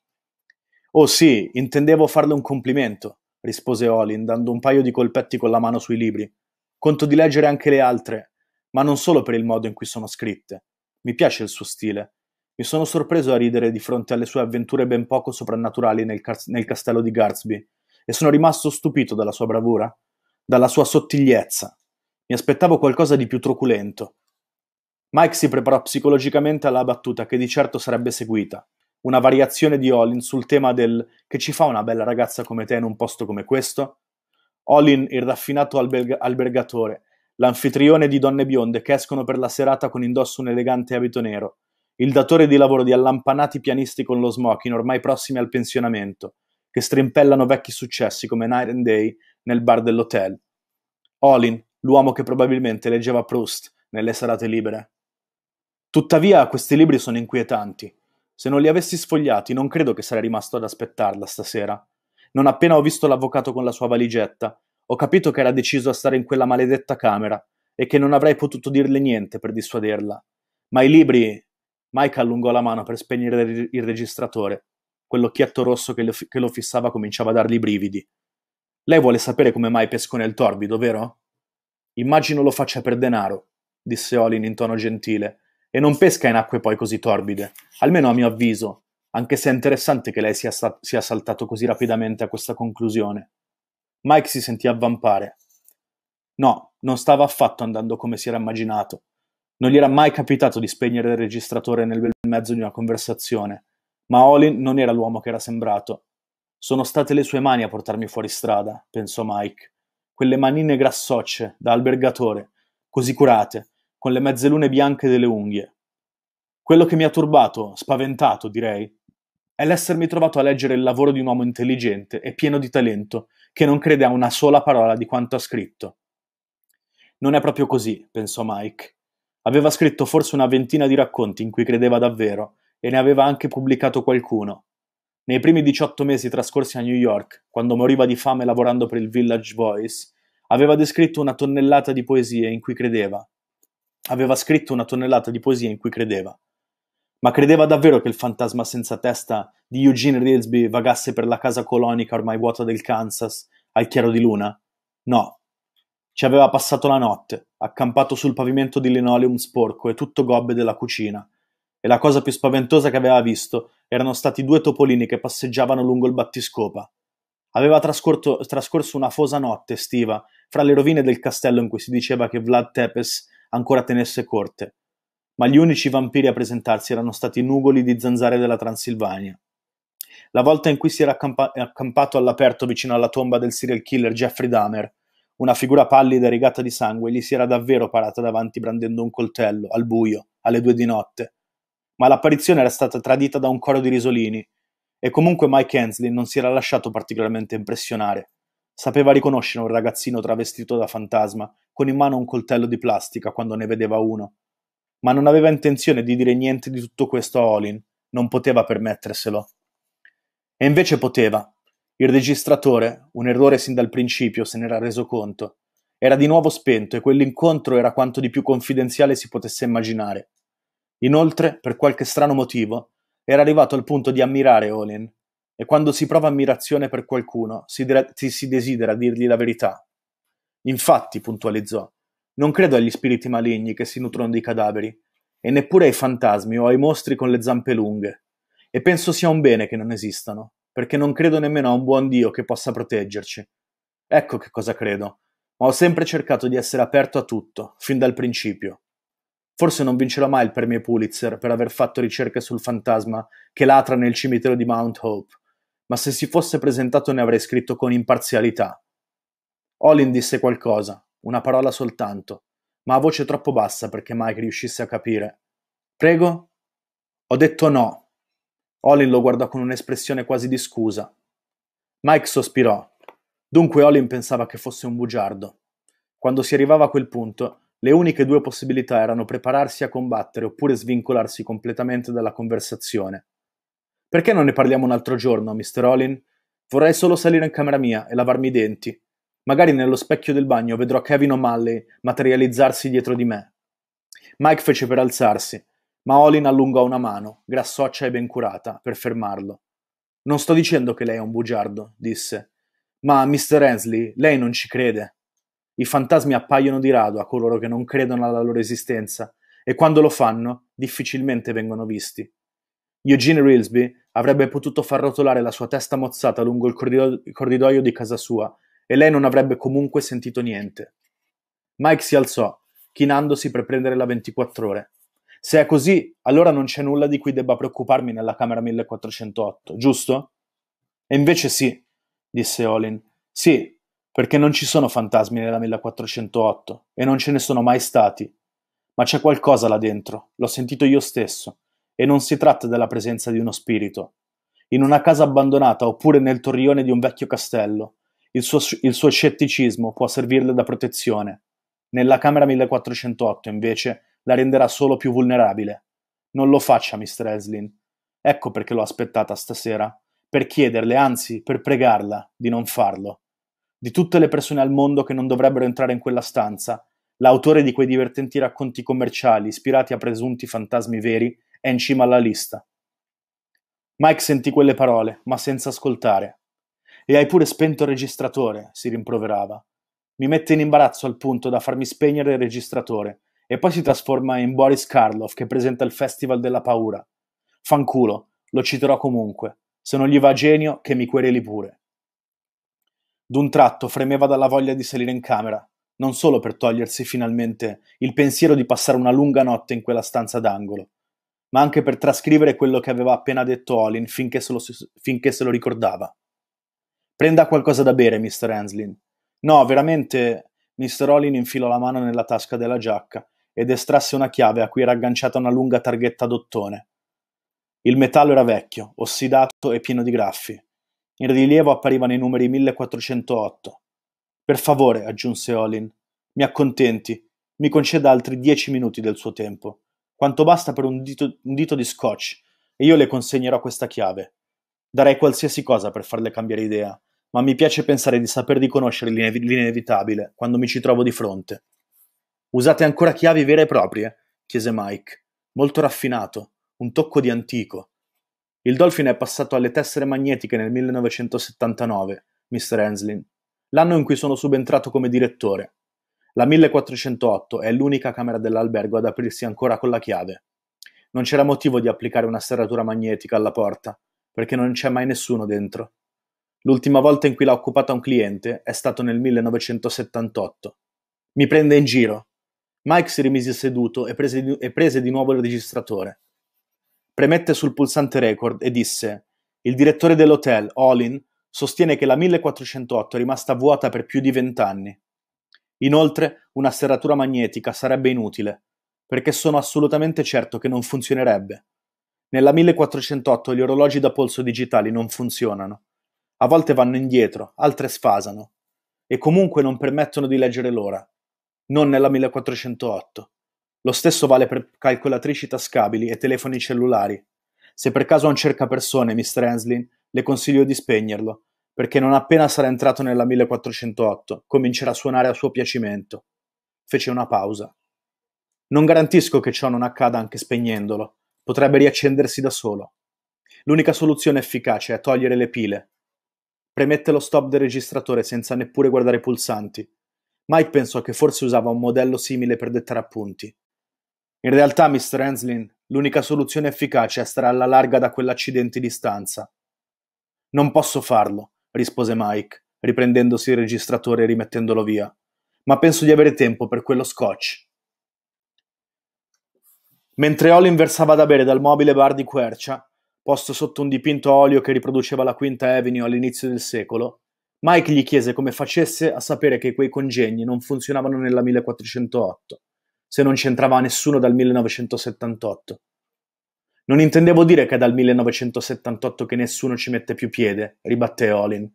Oh sì, intendevo farle un complimento rispose Olin, dando un paio di colpetti con la mano sui libri. Conto di leggere anche le altre, ma non solo per il modo in cui sono scritte. Mi piace il suo stile. Mi sono sorpreso a ridere di fronte alle sue avventure ben poco soprannaturali nel, car- nel castello di Garsby, e sono rimasto stupito dalla sua bravura, dalla sua sottigliezza. Mi aspettavo qualcosa di più truculento. Mike si preparò psicologicamente alla battuta che di certo sarebbe seguita, una variazione di Olin sul tema del che ci fa una bella ragazza come te in un posto come questo? Olin, il raffinato alberg- albergatore, l'anfitrione di donne bionde che escono per la serata con indosso un elegante abito nero, il datore di lavoro di allampanati pianisti con lo smoking ormai prossimi al pensionamento, che strimpellano vecchi successi come Night and Day nel bar dell'hotel. Olin, l'uomo che probabilmente leggeva Proust nelle serate libere. Tuttavia, questi libri sono inquietanti se non li avessi sfogliati, non credo che sarei rimasto ad aspettarla stasera. Non appena ho visto l'avvocato con la sua valigetta, ho capito che era deciso a stare in quella maledetta camera e che non avrei potuto dirle niente per dissuaderla. Ma i libri. Mike allungò la mano per spegnere il registratore. Quell'occhietto rosso che lo, che lo fissava cominciava a dargli brividi. Lei vuole sapere come mai pesco nel torbido, vero? Immagino lo faccia per denaro, disse Olin in tono gentile, e non pesca in acque poi così torbide, almeno a mio avviso, anche se è interessante che lei sia, sta- sia saltato così rapidamente a questa conclusione. Mike si sentì avvampare. No, non stava affatto andando come si era immaginato. Non gli era mai capitato di spegnere il registratore nel bel mezzo di una conversazione, ma Olin non era l'uomo che era sembrato. Sono state le sue mani a portarmi fuori strada, pensò Mike. Quelle manine grassocce, da albergatore, così curate, con le mezzalune bianche delle unghie. Quello che mi ha turbato, spaventato direi, è l'essermi trovato a leggere il lavoro di un uomo intelligente e pieno di talento, che non crede a una sola parola di quanto ha scritto. Non è proprio così, pensò Mike. Aveva scritto forse una ventina di racconti in cui credeva davvero e ne aveva anche pubblicato qualcuno. Nei primi 18 mesi trascorsi a New York, quando moriva di fame lavorando per il Village Voice, aveva descritto una tonnellata di poesie in cui credeva aveva scritto una tonnellata di poesie in cui credeva. Ma credeva davvero che il fantasma senza testa di Eugene Risby vagasse per la casa colonica ormai vuota del Kansas al chiaro di luna? No. Ci aveva passato la notte, accampato sul pavimento di linoleum sporco e tutto gobbe della cucina. E la cosa più spaventosa che aveva visto erano stati due topolini che passeggiavano lungo il battiscopa. Aveva trascorso una fosa notte estiva fra le rovine del castello in cui si diceva che Vlad Tepes ancora tenesse corte, ma gli unici vampiri a presentarsi erano stati i nugoli di zanzare della Transilvania. La volta in cui si era accampa- accampato all'aperto vicino alla tomba del serial killer Jeffrey Dahmer, una figura pallida e rigata di sangue gli si era davvero parata davanti brandendo un coltello, al buio, alle due di notte. Ma l'apparizione era stata tradita da un coro di risolini, e comunque Mike Hensley non si era lasciato particolarmente impressionare. Sapeva riconoscere un ragazzino travestito da fantasma con in mano un coltello di plastica quando ne vedeva uno. Ma non aveva intenzione di dire niente di tutto questo a Olin, non poteva permetterselo. E invece poteva. Il registratore, un errore sin dal principio, se n'era reso conto. Era di nuovo spento e quell'incontro era quanto di più confidenziale si potesse immaginare. Inoltre, per qualche strano motivo, era arrivato al punto di ammirare Olin, e quando si prova ammirazione per qualcuno si, de- si desidera dirgli la verità, Infatti, puntualizzò, non credo agli spiriti maligni che si nutrono dei cadaveri, e neppure ai fantasmi o ai mostri con le zampe lunghe. E penso sia un bene che non esistano, perché non credo nemmeno a un buon Dio che possa proteggerci. Ecco che cosa credo, ma ho sempre cercato di essere aperto a tutto, fin dal principio. Forse non vincerò mai il premio Pulitzer per aver fatto ricerche sul fantasma che latra nel cimitero di Mount Hope, ma se si fosse presentato ne avrei scritto con imparzialità, Olin disse qualcosa, una parola soltanto, ma a voce troppo bassa perché Mike riuscisse a capire. Prego? Ho detto no. Olin lo guardò con un'espressione quasi di scusa. Mike sospirò. Dunque Olin pensava che fosse un bugiardo. Quando si arrivava a quel punto, le uniche due possibilità erano prepararsi a combattere oppure svincolarsi completamente dalla conversazione. Perché non ne parliamo un altro giorno, Mr. Olin? Vorrei solo salire in camera mia e lavarmi i denti. Magari nello specchio del bagno vedrò Kevin O'Malley materializzarsi dietro di me. Mike fece per alzarsi, ma Olin allungò una mano, grassoccia e ben curata, per fermarlo. Non sto dicendo che lei è un bugiardo, disse. Ma, Mr. Hensley, lei non ci crede. I fantasmi appaiono di rado a coloro che non credono alla loro esistenza, e quando lo fanno, difficilmente vengono visti. Eugene Rilsby avrebbe potuto far rotolare la sua testa mozzata lungo il corridoio di casa sua e lei non avrebbe comunque sentito niente. Mike si alzò, chinandosi per prendere la 24 ore. Se è così, allora non c'è nulla di cui debba preoccuparmi nella camera 1408, giusto? E invece sì, disse Olin. Sì, perché non ci sono fantasmi nella 1408 e non ce ne sono mai stati. Ma c'è qualcosa là dentro, l'ho sentito io stesso, e non si tratta della presenza di uno spirito. In una casa abbandonata oppure nel torrione di un vecchio castello, il suo, il suo scetticismo può servirle da protezione. Nella Camera 1408, invece, la renderà solo più vulnerabile. Non lo faccia, Mr. Eslin. Ecco perché l'ho aspettata stasera, per chiederle, anzi, per pregarla, di non farlo. Di tutte le persone al mondo che non dovrebbero entrare in quella stanza, l'autore di quei divertenti racconti commerciali ispirati a presunti fantasmi veri è in cima alla lista. Mike sentì quelle parole, ma senza ascoltare. E hai pure spento il registratore, si rimproverava. Mi mette in imbarazzo al punto da farmi spegnere il registratore e poi si trasforma in Boris Karloff che presenta il Festival della Paura. Fanculo, lo citerò comunque. Se non gli va genio, che mi quereli pure. D'un tratto fremeva dalla voglia di salire in camera, non solo per togliersi finalmente il pensiero di passare una lunga notte in quella stanza d'angolo, ma anche per trascrivere quello che aveva appena detto Olin finché se lo, finché se lo ricordava. Prenda qualcosa da bere, Mr. Henslin. No, veramente. Mr. Olin infilò la mano nella tasca della giacca ed estrasse una chiave a cui era agganciata una lunga targhetta d'ottone. Il metallo era vecchio, ossidato e pieno di graffi. In rilievo apparivano i numeri 1408. Per favore, aggiunse Olin, mi accontenti, mi conceda altri dieci minuti del suo tempo. Quanto basta per un dito, un dito di scotch, e io le consegnerò questa chiave. Darei qualsiasi cosa per farle cambiare idea ma mi piace pensare di saper riconoscere l'inevitabile quando mi ci trovo di fronte. Usate ancora chiavi vere e proprie? chiese Mike, molto raffinato, un tocco di antico. Il Dolphin è passato alle tessere magnetiche nel 1979, Mr. Henslin, l'anno in cui sono subentrato come direttore. La 1408 è l'unica camera dell'albergo ad aprirsi ancora con la chiave. Non c'era motivo di applicare una serratura magnetica alla porta, perché non c'è mai nessuno dentro. L'ultima volta in cui l'ha occupata un cliente è stato nel 1978. Mi prende in giro. Mike si rimise seduto e prese, di, e prese di nuovo il registratore. Premette sul pulsante record e disse: Il direttore dell'hotel, Olin, sostiene che la 1408 è rimasta vuota per più di vent'anni. Inoltre, una serratura magnetica sarebbe inutile, perché sono assolutamente certo che non funzionerebbe. Nella 1408 gli orologi da polso digitali non funzionano a volte vanno indietro, altre sfasano, e comunque non permettono di leggere l'ora, non nella 1408. Lo stesso vale per calcolatrici tascabili e telefoni cellulari. Se per caso non cerca persone, Mr. Henslin, le consiglio di spegnerlo, perché non appena sarà entrato nella 1408 comincerà a suonare a suo piacimento. Fece una pausa. Non garantisco che ciò non accada anche spegnendolo, potrebbe riaccendersi da solo. L'unica soluzione efficace è togliere le pile, Premette lo stop del registratore senza neppure guardare i pulsanti. Mike pensò che forse usava un modello simile per dettare appunti. In realtà, Mr. Henslin, l'unica soluzione efficace è stare alla larga da quell'accidente di stanza. Non posso farlo, rispose Mike, riprendendosi il registratore e rimettendolo via. Ma penso di avere tempo per quello scotch. Mentre Olin versava da bere dal mobile bar di quercia, posto sotto un dipinto a olio che riproduceva la Quinta Avenue all'inizio del secolo, Mike gli chiese come facesse a sapere che quei congegni non funzionavano nella 1408, se non c'entrava nessuno dal 1978. Non intendevo dire che è dal 1978 che nessuno ci mette più piede, ribatté Olin.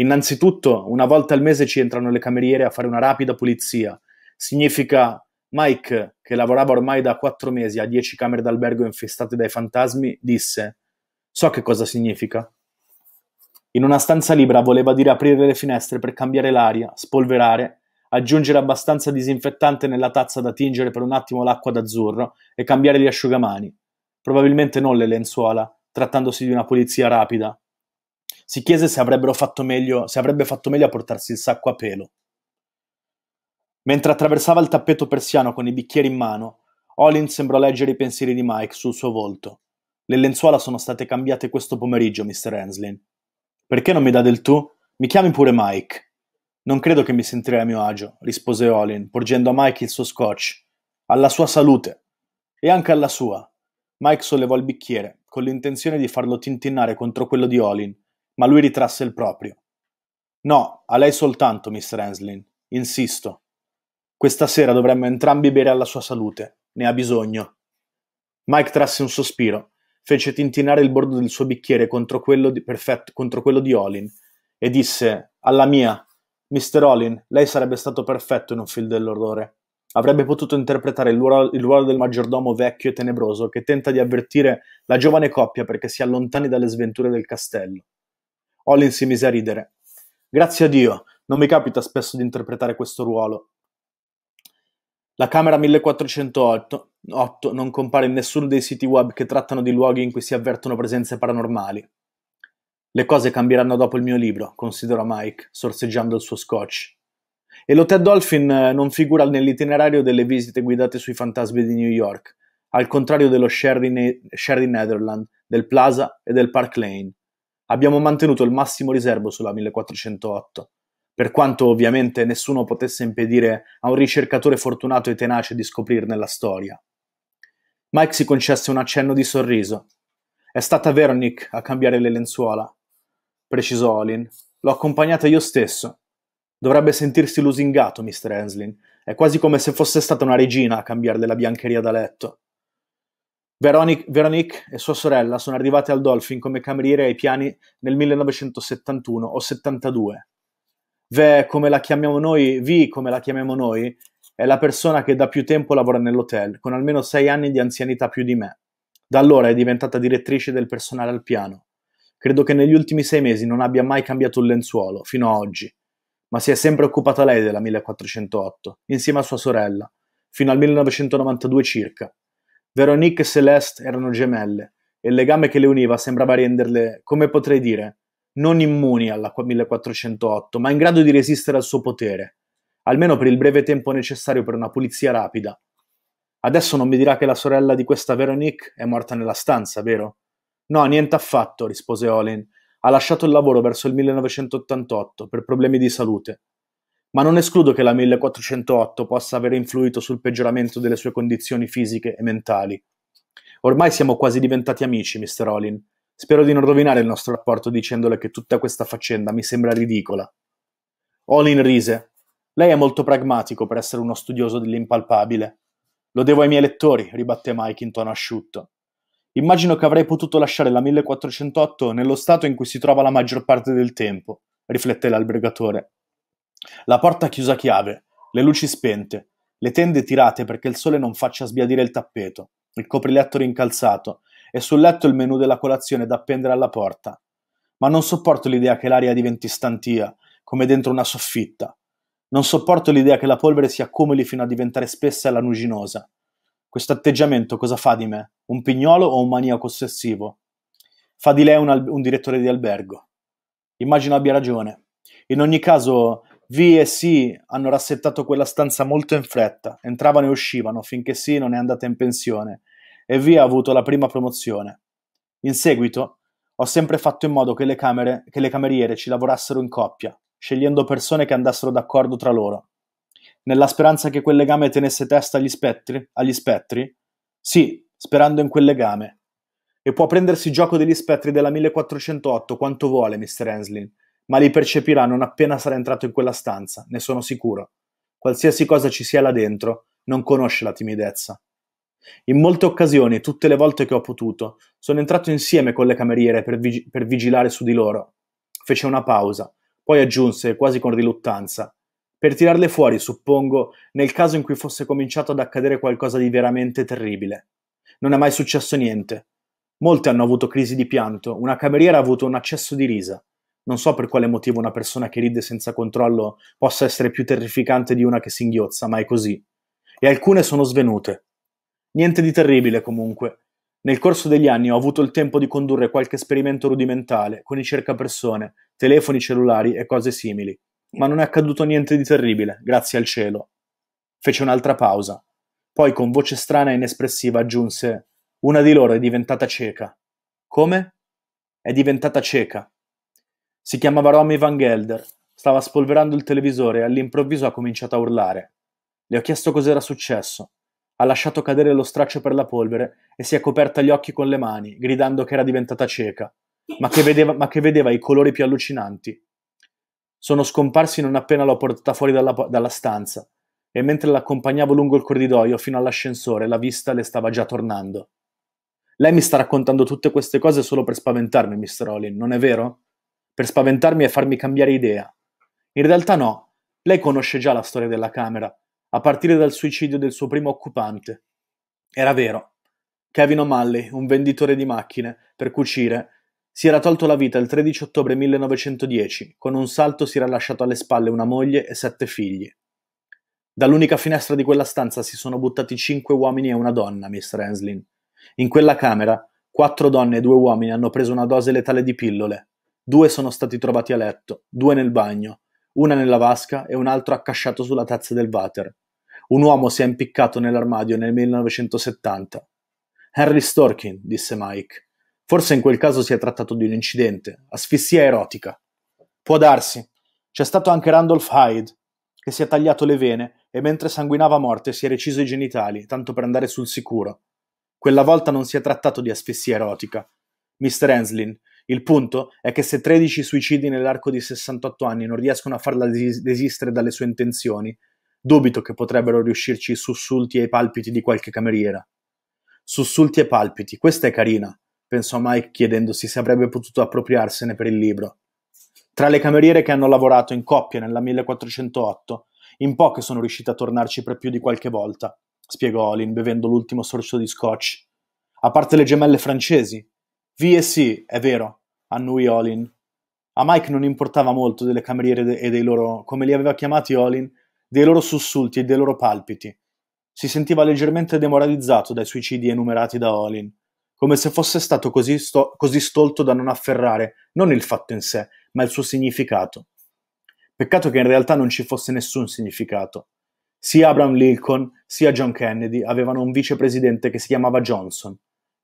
Innanzitutto, una volta al mese ci entrano le cameriere a fare una rapida pulizia. Significa Mike, che lavorava ormai da quattro mesi a dieci camere d'albergo infestate dai fantasmi, disse So che cosa significa. In una stanza libera voleva dire aprire le finestre per cambiare l'aria, spolverare, aggiungere abbastanza disinfettante nella tazza da tingere per un attimo l'acqua d'azzurro e cambiare gli asciugamani. Probabilmente non le lenzuola, trattandosi di una pulizia rapida. Si chiese se, meglio, se avrebbe fatto meglio a portarsi il sacco a pelo. Mentre attraversava il tappeto persiano con i bicchieri in mano, Olin sembrò leggere i pensieri di Mike sul suo volto. Le lenzuola sono state cambiate questo pomeriggio, Mr. Henslin. Perché non mi dà del tu? Mi chiami pure Mike. Non credo che mi sentirei a mio agio, rispose Olin, porgendo a Mike il suo scotch. Alla sua salute. E anche alla sua. Mike sollevò il bicchiere, con l'intenzione di farlo tintinnare contro quello di Olin, ma lui ritrasse il proprio. No, a lei soltanto, Mr. Henslin. Insisto. Questa sera dovremmo entrambi bere alla sua salute. Ne ha bisogno. Mike trasse un sospiro fece tintinare il bordo del suo bicchiere contro quello di, perfetto, contro quello di Olin e disse alla mia, Mister Olin, lei sarebbe stato perfetto in un film dell'orrore. Avrebbe potuto interpretare il ruolo, il ruolo del maggiordomo vecchio e tenebroso che tenta di avvertire la giovane coppia perché si allontani dalle sventure del castello. Olin si mise a ridere. Grazie a Dio, non mi capita spesso di interpretare questo ruolo. La camera 1408 non compare in nessuno dei siti web che trattano di luoghi in cui si avvertono presenze paranormali. Le cose cambieranno dopo il mio libro, considera Mike, sorseggiando il suo scotch. E l'Hotel Dolphin eh, non figura nell'itinerario delle visite guidate sui fantasmi di New York, al contrario dello Sherry, ne- Netherland, del Plaza e del Park Lane. Abbiamo mantenuto il massimo riservo sulla 1408 per quanto ovviamente nessuno potesse impedire a un ricercatore fortunato e tenace di scoprirne la storia. Mike si concesse un accenno di sorriso. È stata Veronique a cambiare le lenzuola, precisò Olin. L'ho accompagnata io stesso. Dovrebbe sentirsi lusingato, Mr. Enslin. È quasi come se fosse stata una regina a cambiarle la biancheria da letto. Veronique, Veronique, e sua sorella sono arrivate al Dolphin come cameriere ai piani nel 1971 o 72 V come la chiamiamo noi, v, come la chiamiamo noi, è la persona che da più tempo lavora nell'hotel, con almeno sei anni di anzianità più di me. Da allora è diventata direttrice del personale al piano. Credo che negli ultimi sei mesi non abbia mai cambiato un lenzuolo, fino a oggi. Ma si è sempre occupata lei della 1408, insieme a sua sorella, fino al 1992 circa. Veronique e Celeste erano gemelle, e il legame che le univa sembrava renderle, come potrei dire, non immuni alla 1408, ma in grado di resistere al suo potere, almeno per il breve tempo necessario per una pulizia rapida. Adesso non mi dirà che la sorella di questa Veronique è morta nella stanza, vero? No, niente affatto, rispose Olin. Ha lasciato il lavoro verso il 1988 per problemi di salute. Ma non escludo che la 1408 possa aver influito sul peggioramento delle sue condizioni fisiche e mentali. Ormai siamo quasi diventati amici, Mr. Olin Spero di non rovinare il nostro rapporto dicendole che tutta questa faccenda mi sembra ridicola. Olin rise. Lei è molto pragmatico per essere uno studioso dell'impalpabile. Lo devo ai miei lettori, ribatté Mike in tono asciutto. Immagino che avrei potuto lasciare la 1408 nello stato in cui si trova la maggior parte del tempo, riflette l'albergatore. La porta chiusa a chiave, le luci spente, le tende tirate perché il sole non faccia sbiadire il tappeto, il copriletto rincalzato, e sul letto il menù della colazione da appendere alla porta. Ma non sopporto l'idea che l'aria diventi stantia, come dentro una soffitta. Non sopporto l'idea che la polvere si accumuli fino a diventare spessa e lanuginosa. Questo atteggiamento cosa fa di me? Un pignolo o un maniaco ossessivo? Fa di lei un, al- un direttore di albergo. Immagino abbia ragione. In ogni caso, V e sì hanno rassettato quella stanza molto in fretta, entravano e uscivano finché sì non è andata in pensione e via ho avuto la prima promozione. In seguito ho sempre fatto in modo che le, camere, che le cameriere ci lavorassero in coppia, scegliendo persone che andassero d'accordo tra loro. Nella speranza che quel legame tenesse testa agli spettri? Agli spettri? Sì, sperando in quel legame. E può prendersi gioco degli spettri della 1408 quanto vuole, Mr. Henslin, ma li percepirà non appena sarà entrato in quella stanza, ne sono sicuro. Qualsiasi cosa ci sia là dentro, non conosce la timidezza. In molte occasioni, tutte le volte che ho potuto, sono entrato insieme con le cameriere per, vig- per vigilare su di loro. Fece una pausa, poi aggiunse, quasi con riluttanza, per tirarle fuori, suppongo, nel caso in cui fosse cominciato ad accadere qualcosa di veramente terribile. Non è mai successo niente. Molte hanno avuto crisi di pianto, una cameriera ha avuto un accesso di risa. Non so per quale motivo una persona che ride senza controllo possa essere più terrificante di una che singhiozza, ma è così. E alcune sono svenute. Niente di terribile comunque. Nel corso degli anni ho avuto il tempo di condurre qualche esperimento rudimentale con i cercapersone, telefoni cellulari e cose simili, ma non è accaduto niente di terribile, grazie al cielo. Fece un'altra pausa. Poi con voce strana e inespressiva aggiunse: Una di loro è diventata cieca. Come? È diventata cieca. Si chiamava Romy Van Gelder. Stava spolverando il televisore e all'improvviso ha cominciato a urlare. Le ho chiesto cos'era successo ha lasciato cadere lo straccio per la polvere e si è coperta gli occhi con le mani, gridando che era diventata cieca, ma che vedeva, ma che vedeva i colori più allucinanti. Sono scomparsi non appena l'ho portata fuori dalla, dalla stanza, e mentre l'accompagnavo lungo il corridoio fino all'ascensore, la vista le stava già tornando. Lei mi sta raccontando tutte queste cose solo per spaventarmi, Mr. Olin, non è vero? Per spaventarmi e farmi cambiare idea. In realtà no, lei conosce già la storia della camera a partire dal suicidio del suo primo occupante. Era vero. Kevin O'Malley, un venditore di macchine per cucire, si era tolto la vita il 13 ottobre 1910, con un salto si era lasciato alle spalle una moglie e sette figli. Dall'unica finestra di quella stanza si sono buttati cinque uomini e una donna, Mr. Enslin. In quella camera, quattro donne e due uomini hanno preso una dose letale di pillole. Due sono stati trovati a letto, due nel bagno, una nella vasca e un altro accasciato sulla tazza del water. Un uomo si è impiccato nell'armadio nel 1970. Henry Storkin, disse Mike. Forse in quel caso si è trattato di un incidente, asfissia erotica. Può darsi. C'è stato anche Randolph Hyde, che si è tagliato le vene e mentre sanguinava a morte si è reciso i genitali, tanto per andare sul sicuro. Quella volta non si è trattato di asfissia erotica. Mr. Enslin il punto è che se 13 suicidi nell'arco di 68 anni non riescono a farla desistere dalle sue intenzioni, dubito che potrebbero riuscirci i sussulti e i palpiti di qualche cameriera. Sussulti e palpiti, questa è carina, pensò Mike chiedendosi se avrebbe potuto appropriarsene per il libro. Tra le cameriere che hanno lavorato in coppia nella 1408, in poche sono riuscite a tornarci per più di qualche volta, spiegò Olin, bevendo l'ultimo sorcio di scotch. A parte le gemelle francesi. Vie sì, è vero, a noi Olin. A Mike non importava molto delle cameriere e dei loro, come li aveva chiamati Olin, dei loro sussulti e dei loro palpiti. Si sentiva leggermente demoralizzato dai suicidi enumerati da Olin, come se fosse stato così, sto- così stolto da non afferrare non il fatto in sé, ma il suo significato. Peccato che in realtà non ci fosse nessun significato. Sia Abraham Lincoln sia John Kennedy avevano un vicepresidente che si chiamava Johnson,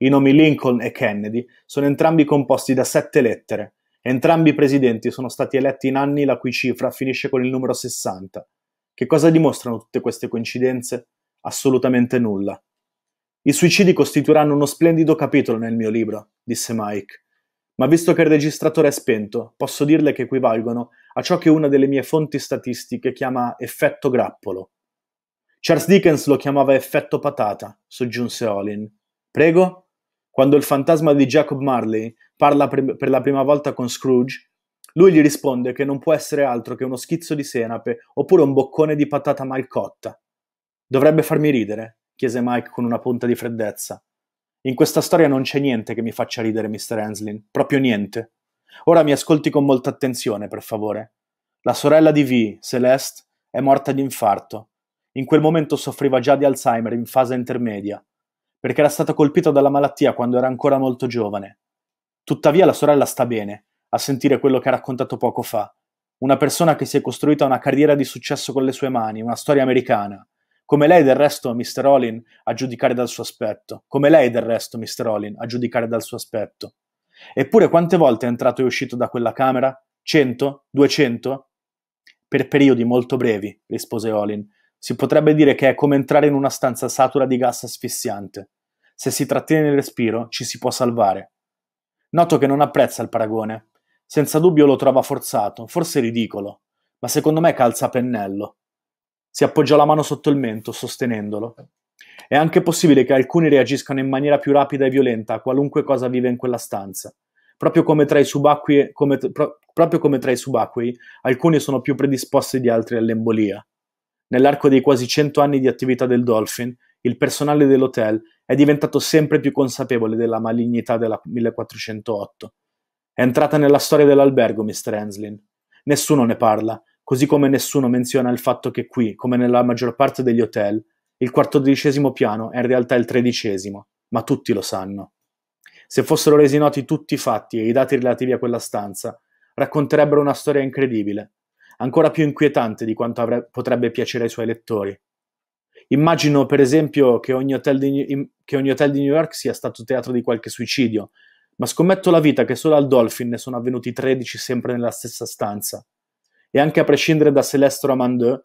i nomi Lincoln e Kennedy sono entrambi composti da sette lettere. Entrambi i presidenti sono stati eletti in anni la cui cifra finisce con il numero 60. Che cosa dimostrano tutte queste coincidenze? Assolutamente nulla. I suicidi costituiranno uno splendido capitolo nel mio libro, disse Mike. Ma visto che il registratore è spento, posso dirle che equivalgono a ciò che una delle mie fonti statistiche chiama effetto grappolo. Charles Dickens lo chiamava effetto patata, soggiunse Olin. Prego? Quando il fantasma di Jacob Marley parla pre- per la prima volta con Scrooge, lui gli risponde che non può essere altro che uno schizzo di senape oppure un boccone di patata mal cotta. Dovrebbe farmi ridere? chiese Mike con una punta di freddezza. In questa storia non c'è niente che mi faccia ridere, Mr. Henslin, proprio niente. Ora mi ascolti con molta attenzione, per favore. La sorella di V, Celeste, è morta di infarto. In quel momento soffriva già di Alzheimer in fase intermedia perché era stato colpito dalla malattia quando era ancora molto giovane. Tuttavia la sorella sta bene, a sentire quello che ha raccontato poco fa. Una persona che si è costruita una carriera di successo con le sue mani, una storia americana. Come lei del resto, Mr. Olin, a giudicare dal suo aspetto. Come lei del resto, Mr. Olin, a giudicare dal suo aspetto. Eppure quante volte è entrato e uscito da quella camera? Cento? Duecento? Per periodi molto brevi, rispose Olin. Si potrebbe dire che è come entrare in una stanza satura di gas asfissiante se si trattiene il respiro, ci si può salvare. Noto che non apprezza il paragone. Senza dubbio lo trova forzato, forse ridicolo, ma secondo me calza a pennello. Si appoggia la mano sotto il mento, sostenendolo. È anche possibile che alcuni reagiscano in maniera più rapida e violenta a qualunque cosa vive in quella stanza. Proprio come tra i subacquei, come, pro, proprio come tra i subacquei alcuni sono più predisposti di altri all'embolia. Nell'arco dei quasi cento anni di attività del Dolphin, il personale dell'hotel è diventato sempre più consapevole della malignità della 1408. È entrata nella storia dell'albergo, Mr. Henslin. Nessuno ne parla, così come nessuno menziona il fatto che qui, come nella maggior parte degli hotel, il quattordicesimo piano è in realtà il tredicesimo, ma tutti lo sanno. Se fossero resi noti tutti i fatti e i dati relativi a quella stanza, racconterebbero una storia incredibile, ancora più inquietante di quanto avre- potrebbe piacere ai suoi lettori immagino per esempio che ogni, di, che ogni, hotel di New York sia stato teatro di qualche suicidio, ma scommetto la vita che solo al Dolphin ne sono avvenuti 13 sempre nella stessa stanza. E anche a prescindere da Celestro Romandeux,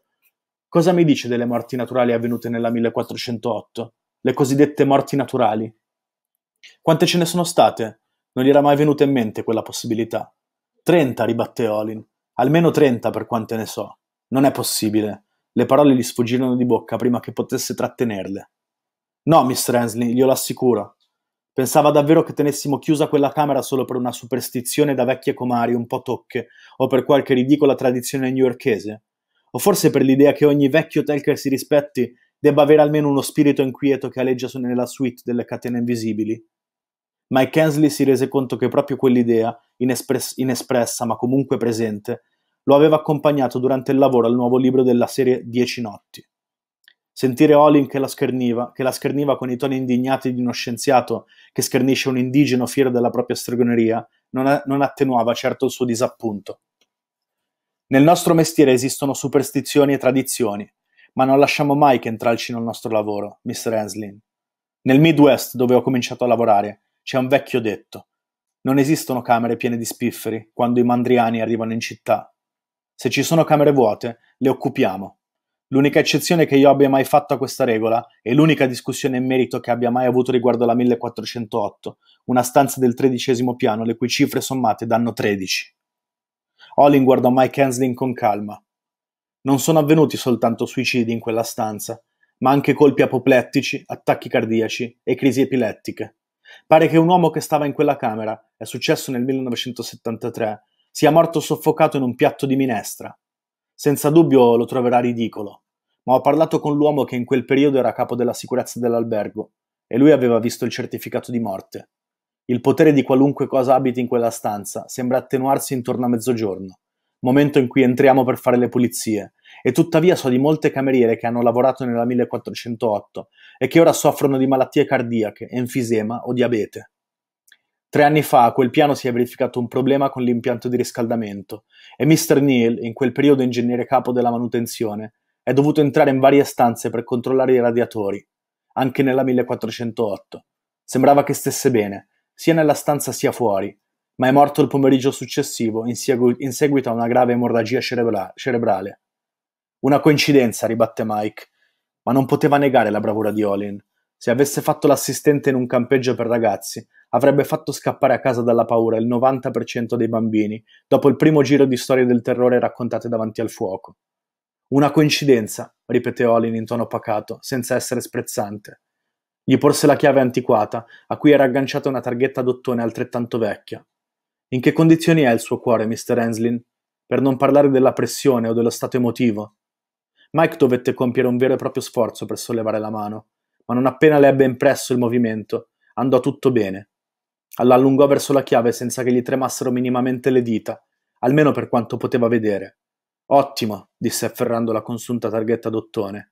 cosa mi dice delle morti naturali avvenute nella 1408, le cosiddette morti naturali? Quante ce ne sono state? Non gli era mai venuta in mente quella possibilità. 30, ribatte Olin. Almeno 30 per quante ne so. Non è possibile. Le parole gli sfuggirono di bocca prima che potesse trattenerle. No, Miss Rensley, glielo assicuro. Pensava davvero che tenessimo chiusa quella camera solo per una superstizione da vecchie comari un po' tocche, o per qualche ridicola tradizione newyorkese? o forse per l'idea che ogni vecchio hotel che si rispetti debba avere almeno uno spirito inquieto che aleggia nella suite delle catene invisibili. Mike Hensley si rese conto che proprio quell'idea, inespres- inespressa ma comunque presente, lo aveva accompagnato durante il lavoro al nuovo libro della serie Dieci notti. Sentire Olin che la scherniva, che la scherniva con i toni indignati di uno scienziato che schernisce un indigeno fiero della propria stregoneria, non, a- non attenuava certo il suo disappunto. Nel nostro mestiere esistono superstizioni e tradizioni, ma non lasciamo mai che entralcino il nostro lavoro, Mr. Enslin. Nel Midwest, dove ho cominciato a lavorare, c'è un vecchio detto. Non esistono camere piene di spifferi quando i mandriani arrivano in città. Se ci sono camere vuote, le occupiamo. L'unica eccezione che io abbia mai fatto a questa regola e l'unica discussione in merito che abbia mai avuto riguardo alla 1408, una stanza del tredicesimo piano le cui cifre sommate danno 13. Olin guardò Mike Hensling con calma. Non sono avvenuti soltanto suicidi in quella stanza, ma anche colpi apoplettici, attacchi cardiaci e crisi epilettiche. Pare che un uomo che stava in quella camera, è successo nel 1973, sia morto soffocato in un piatto di minestra. Senza dubbio lo troverà ridicolo, ma ho parlato con l'uomo che in quel periodo era capo della sicurezza dell'albergo e lui aveva visto il certificato di morte. Il potere di qualunque cosa abiti in quella stanza sembra attenuarsi intorno a mezzogiorno, momento in cui entriamo per fare le pulizie, e tuttavia so di molte cameriere che hanno lavorato nella 1408 e che ora soffrono di malattie cardiache, enfisema o diabete. Tre anni fa a quel piano si è verificato un problema con l'impianto di riscaldamento e Mr. Neal, in quel periodo ingegnere capo della manutenzione, è dovuto entrare in varie stanze per controllare i radiatori, anche nella 1408. Sembrava che stesse bene, sia nella stanza sia fuori, ma è morto il pomeriggio successivo in, segu- in seguito a una grave emorragia cerebra- cerebrale. Una coincidenza, ribatte Mike, ma non poteva negare la bravura di Olin. Se avesse fatto l'assistente in un campeggio per ragazzi, avrebbe fatto scappare a casa dalla paura il 90% dei bambini dopo il primo giro di storie del terrore raccontate davanti al fuoco. Una coincidenza, ripete Olin in tono pacato, senza essere sprezzante. Gli porse la chiave antiquata, a cui era agganciata una targhetta d'ottone altrettanto vecchia. In che condizioni è il suo cuore, Mr. Henslin? Per non parlare della pressione o dello stato emotivo. Mike dovette compiere un vero e proprio sforzo per sollevare la mano ma non appena le ebbe impresso il movimento, andò tutto bene. All'allungò verso la chiave senza che gli tremassero minimamente le dita, almeno per quanto poteva vedere. Ottimo, disse afferrando la consunta targhetta d'ottone.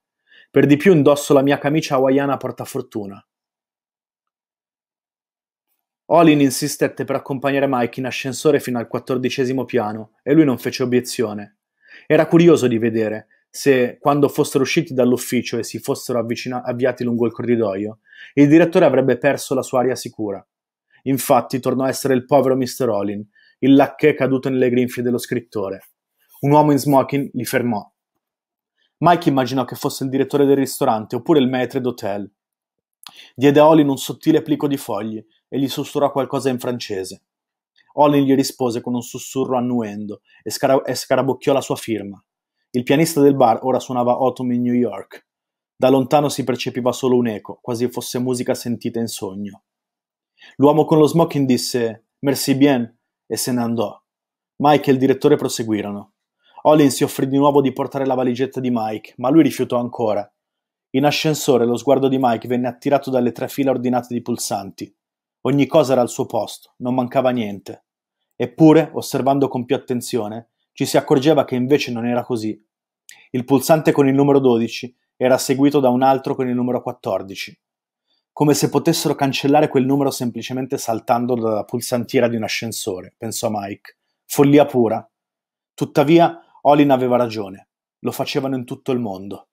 Per di più indosso la mia camicia hawaiana portafortuna. Olin insistette per accompagnare Mike in ascensore fino al quattordicesimo piano e lui non fece obiezione. Era curioso di vedere, se quando fossero usciti dall'ufficio e si fossero avvicina- avviati lungo il corridoio, il direttore avrebbe perso la sua aria sicura. Infatti tornò a essere il povero Mr. Olin, il lacchè caduto nelle grinfie dello scrittore. Un uomo in smoking li fermò. Mike immaginò che fosse il direttore del ristorante oppure il maître d'hotel. Diede a Olin un sottile plico di fogli e gli sussurrò qualcosa in francese. Olin gli rispose con un sussurro annuendo e, scara- e scarabocchiò la sua firma. Il pianista del bar ora suonava Autumn in New York. Da lontano si percepiva solo un eco, quasi fosse musica sentita in sogno. L'uomo con lo smoking disse Merci bien e se ne andò. Mike e il direttore proseguirono. Olin si offrì di nuovo di portare la valigetta di Mike, ma lui rifiutò ancora. In ascensore lo sguardo di Mike venne attirato dalle tre file ordinate di pulsanti. Ogni cosa era al suo posto, non mancava niente. Eppure, osservando con più attenzione, ci si accorgeva che invece non era così. Il pulsante con il numero 12 era seguito da un altro con il numero 14, come se potessero cancellare quel numero semplicemente saltando dalla pulsantiera di un ascensore, pensò Mike. Follia pura. Tuttavia, Olin aveva ragione. Lo facevano in tutto il mondo.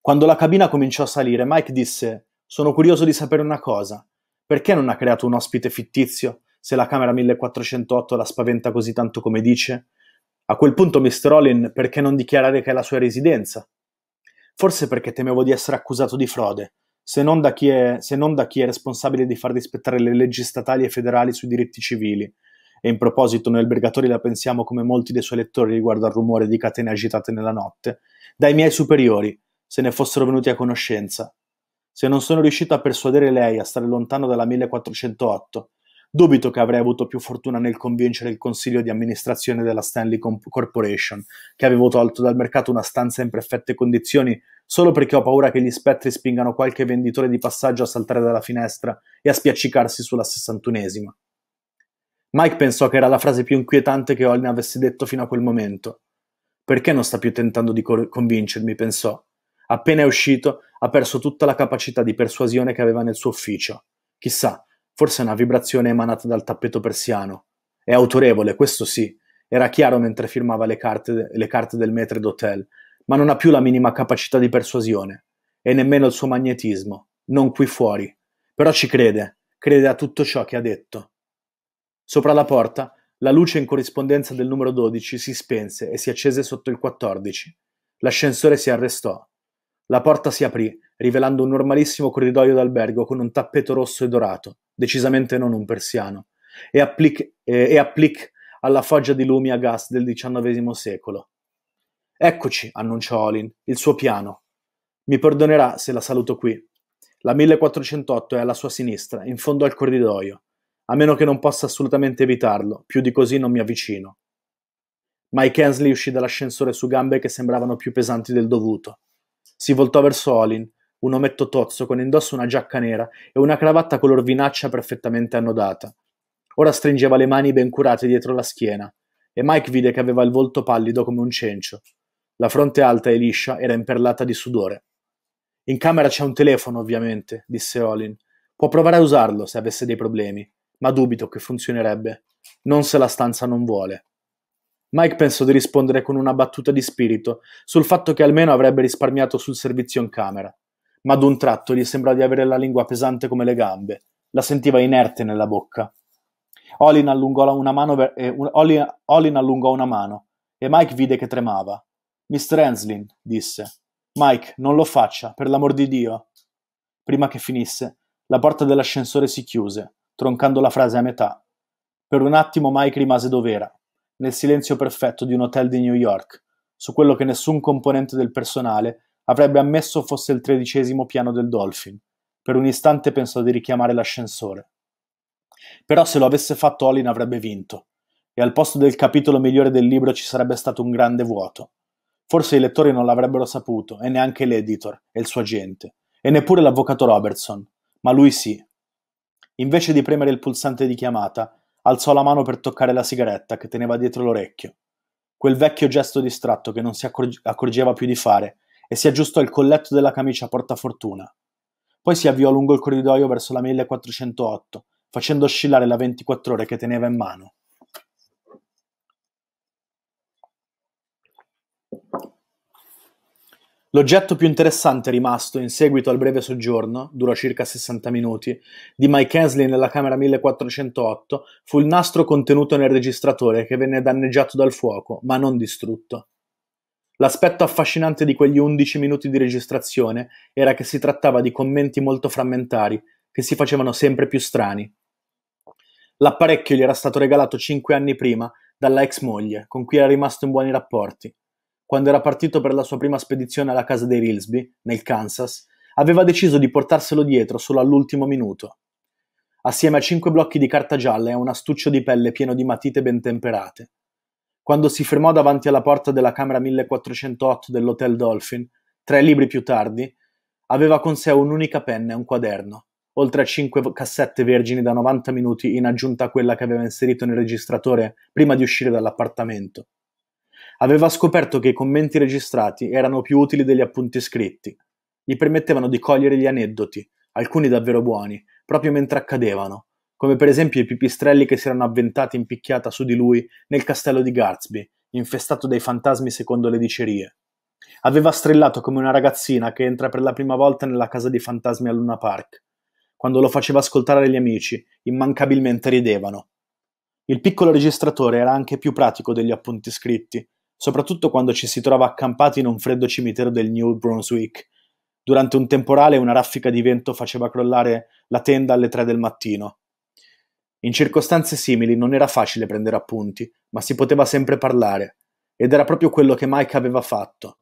Quando la cabina cominciò a salire, Mike disse: Sono curioso di sapere una cosa. Perché non ha creato un ospite fittizio, se la camera 1408 la spaventa così tanto come dice? A quel punto Mr. Olin, perché non dichiarare che è la sua residenza? Forse perché temevo di essere accusato di frode, se non, è, se non da chi è, responsabile di far rispettare le leggi statali e federali sui diritti civili. E in proposito, noi albergatori la pensiamo come molti dei suoi lettori riguardo al rumore di catene agitate nella notte, dai miei superiori, se ne fossero venuti a conoscenza. Se non sono riuscito a persuadere lei a stare lontano dalla 1408, dubito che avrei avuto più fortuna nel convincere il consiglio di amministrazione della Stanley Corporation, che avevo tolto dal mercato una stanza in perfette condizioni solo perché ho paura che gli spettri spingano qualche venditore di passaggio a saltare dalla finestra e a spiaccicarsi sulla sessantunesima. Mike pensò che era la frase più inquietante che Olin avesse detto fino a quel momento. Perché non sta più tentando di co- convincermi? pensò. Appena è uscito, ha perso tutta la capacità di persuasione che aveva nel suo ufficio. Chissà, Forse è una vibrazione emanata dal tappeto persiano. È autorevole, questo sì. Era chiaro mentre firmava le carte, le carte del maître d'hotel, ma non ha più la minima capacità di persuasione. E nemmeno il suo magnetismo. Non qui fuori. Però ci crede. Crede a tutto ciò che ha detto. Sopra la porta, la luce in corrispondenza del numero 12 si spense e si accese sotto il 14. L'ascensore si arrestò. La porta si aprì, rivelando un normalissimo corridoio d'albergo con un tappeto rosso e dorato decisamente non un persiano, e applique, e applique alla foggia di lumi a gas del XIX secolo. Eccoci, annunciò Olin, il suo piano. Mi perdonerà se la saluto qui. La 1408 è alla sua sinistra, in fondo al corridoio. A meno che non possa assolutamente evitarlo, più di così non mi avvicino. Mike Hensley uscì dall'ascensore su gambe che sembravano più pesanti del dovuto. Si voltò verso Olin, un ometto tozzo con indosso una giacca nera e una cravatta color vinaccia perfettamente annodata. Ora stringeva le mani ben curate dietro la schiena, e Mike vide che aveva il volto pallido come un cencio. La fronte alta e liscia era imperlata di sudore. In camera c'è un telefono, ovviamente, disse Olin. Può provare a usarlo se avesse dei problemi, ma dubito che funzionerebbe. Non se la stanza non vuole. Mike pensò di rispondere con una battuta di spirito sul fatto che almeno avrebbe risparmiato sul servizio in camera ma ad un tratto gli sembra di avere la lingua pesante come le gambe. La sentiva inerte nella bocca. Olin allungò una mano, ver- eh, Olin, Olin allungò una mano e Mike vide che tremava. Mr. Henslin, disse. Mike, non lo faccia, per l'amor di Dio. Prima che finisse, la porta dell'ascensore si chiuse, troncando la frase a metà. Per un attimo Mike rimase dov'era, nel silenzio perfetto di un hotel di New York, su quello che nessun componente del personale avrebbe ammesso fosse il tredicesimo piano del Dolphin. Per un istante pensò di richiamare l'ascensore. Però se lo avesse fatto Olin avrebbe vinto, e al posto del capitolo migliore del libro ci sarebbe stato un grande vuoto. Forse i lettori non l'avrebbero saputo, e neanche l'editor e il suo agente, e neppure l'avvocato Robertson, ma lui sì. Invece di premere il pulsante di chiamata, alzò la mano per toccare la sigaretta che teneva dietro l'orecchio. Quel vecchio gesto distratto che non si accorgeva più di fare e si aggiustò il colletto della camicia portafortuna. Poi si avviò lungo il corridoio verso la 1408, facendo oscillare la 24 ore che teneva in mano. L'oggetto più interessante rimasto in seguito al breve soggiorno, durò circa 60 minuti, di Mike Hensley nella camera 1408 fu il nastro contenuto nel registratore che venne danneggiato dal fuoco, ma non distrutto. L'aspetto affascinante di quegli 11 minuti di registrazione era che si trattava di commenti molto frammentari, che si facevano sempre più strani. L'apparecchio gli era stato regalato cinque anni prima dalla ex moglie, con cui era rimasto in buoni rapporti. Quando era partito per la sua prima spedizione alla casa dei Rilsby, nel Kansas, aveva deciso di portarselo dietro solo all'ultimo minuto. Assieme a cinque blocchi di carta gialla e un astuccio di pelle pieno di matite ben temperate quando si fermò davanti alla porta della camera 1408 dell'Hotel Dolphin, tre libri più tardi, aveva con sé un'unica penna e un quaderno, oltre a cinque cassette vergini da 90 minuti in aggiunta a quella che aveva inserito nel registratore prima di uscire dall'appartamento. Aveva scoperto che i commenti registrati erano più utili degli appunti scritti. Gli permettevano di cogliere gli aneddoti, alcuni davvero buoni, proprio mentre accadevano, come per esempio i pipistrelli che si erano avventati in picchiata su di lui nel castello di Garzby, infestato dai fantasmi secondo le dicerie. Aveva strillato come una ragazzina che entra per la prima volta nella casa dei fantasmi a Luna Park. Quando lo faceva ascoltare agli amici, immancabilmente ridevano. Il piccolo registratore era anche più pratico degli appunti scritti, soprattutto quando ci si trova accampati in un freddo cimitero del New Brunswick. Durante un temporale una raffica di vento faceva crollare la tenda alle tre del mattino. In circostanze simili non era facile prendere appunti, ma si poteva sempre parlare, ed era proprio quello che Mike aveva fatto.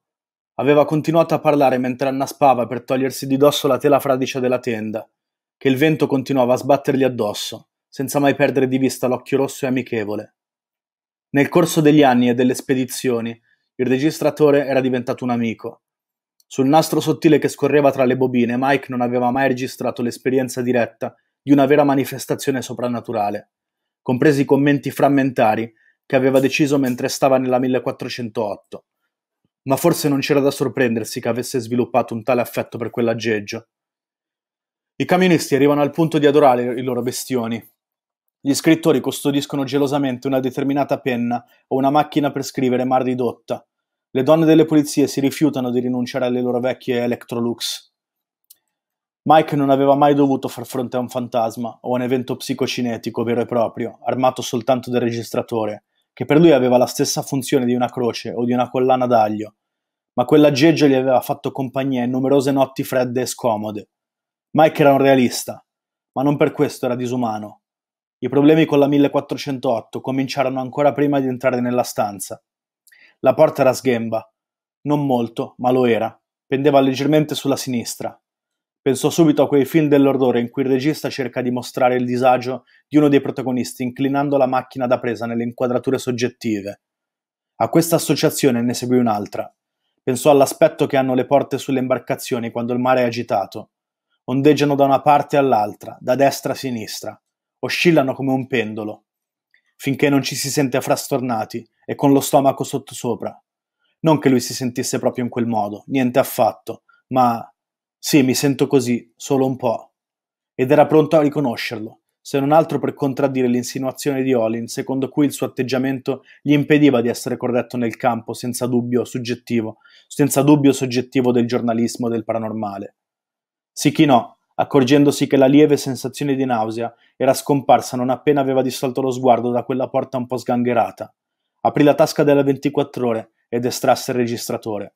Aveva continuato a parlare mentre annaspava per togliersi di dosso la tela fradicia della tenda, che il vento continuava a sbattergli addosso, senza mai perdere di vista l'occhio rosso e amichevole. Nel corso degli anni e delle spedizioni, il registratore era diventato un amico. Sul nastro sottile che scorreva tra le bobine, Mike non aveva mai registrato l'esperienza diretta di una vera manifestazione soprannaturale, compresi i commenti frammentari che aveva deciso mentre stava nella 1408. Ma forse non c'era da sorprendersi che avesse sviluppato un tale affetto per quell'aggeggio. I camionisti arrivano al punto di adorare i loro bestioni. Gli scrittori custodiscono gelosamente una determinata penna o una macchina per scrivere mal ridotta. Le donne delle pulizie si rifiutano di rinunciare alle loro vecchie Electrolux. Mike non aveva mai dovuto far fronte a un fantasma o a un evento psicocinetico vero e proprio, armato soltanto del registratore, che per lui aveva la stessa funzione di una croce o di una collana d'aglio, ma quell'aggeggio gli aveva fatto compagnia in numerose notti fredde e scomode. Mike era un realista, ma non per questo era disumano. I problemi con la 1408 cominciarono ancora prima di entrare nella stanza. La porta era sghemba. Non molto, ma lo era. Pendeva leggermente sulla sinistra, Pensò subito a quei film dell'orrore in cui il regista cerca di mostrare il disagio di uno dei protagonisti inclinando la macchina da presa nelle inquadrature soggettive. A questa associazione ne seguì un'altra. Pensò all'aspetto che hanno le porte sulle imbarcazioni quando il mare è agitato. Ondeggiano da una parte all'altra, da destra a sinistra. Oscillano come un pendolo. Finché non ci si sente frastornati e con lo stomaco sottosopra. Non che lui si sentisse proprio in quel modo, niente affatto, ma sì, mi sento così, solo un po'. Ed era pronto a riconoscerlo, se non altro per contraddire l'insinuazione di Olin, secondo cui il suo atteggiamento gli impediva di essere corretto nel campo, senza dubbio soggettivo, senza dubbio soggettivo del giornalismo del paranormale. Si chinò, accorgendosi che la lieve sensazione di nausea era scomparsa non appena aveva distolto lo sguardo da quella porta un po' sgangherata. Aprì la tasca della 24 ore ed estrasse il registratore.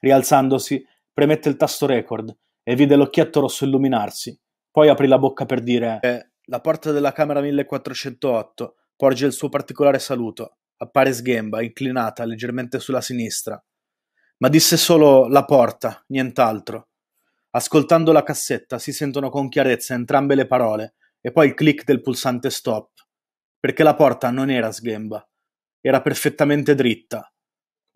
Rialzandosi, premette il tasto record e vide l'occhietto rosso illuminarsi. Poi aprì la bocca per dire: eh, La porta della camera 1408 porge il suo particolare saluto. Appare sghemba, inclinata leggermente sulla sinistra. Ma disse solo la porta, nient'altro. Ascoltando la cassetta si sentono con chiarezza entrambe le parole e poi il click del pulsante stop, perché la porta non era sghemba, era perfettamente dritta,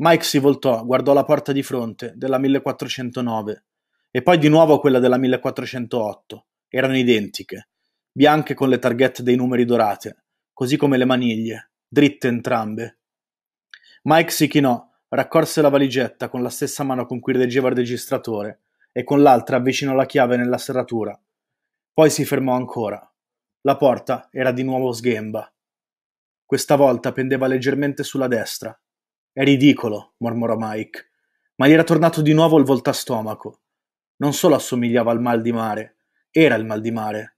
Mike si voltò, guardò la porta di fronte, della 1409, e poi di nuovo quella della 1408. Erano identiche, bianche con le targhette dei numeri dorate, così come le maniglie, dritte entrambe. Mike si chinò, raccorse la valigetta con la stessa mano con cui reggeva il registratore e con l'altra avvicinò la chiave nella serratura. Poi si fermò ancora. La porta era di nuovo sghemba. Questa volta pendeva leggermente sulla destra, è ridicolo, mormorò Mike, ma gli era tornato di nuovo il a stomaco. Non solo assomigliava al mal di mare, era il mal di mare.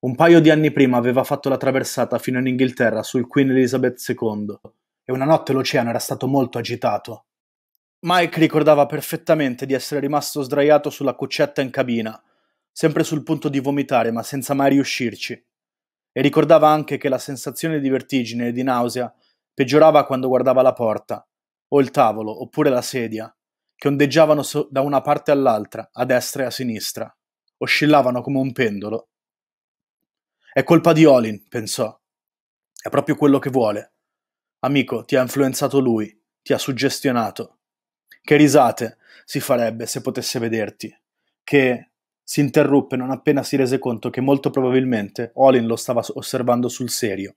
Un paio di anni prima aveva fatto la traversata fino in Inghilterra sul Queen Elizabeth II e una notte l'oceano era stato molto agitato. Mike ricordava perfettamente di essere rimasto sdraiato sulla cuccetta in cabina, sempre sul punto di vomitare ma senza mai riuscirci. E ricordava anche che la sensazione di vertigine e di nausea Peggiorava quando guardava la porta, o il tavolo, oppure la sedia, che ondeggiavano so- da una parte all'altra, a destra e a sinistra. Oscillavano come un pendolo. È colpa di Olin, pensò. È proprio quello che vuole. Amico, ti ha influenzato lui, ti ha suggestionato. Che risate si farebbe se potesse vederti. Che si interruppe non appena si rese conto che molto probabilmente Olin lo stava osservando sul serio.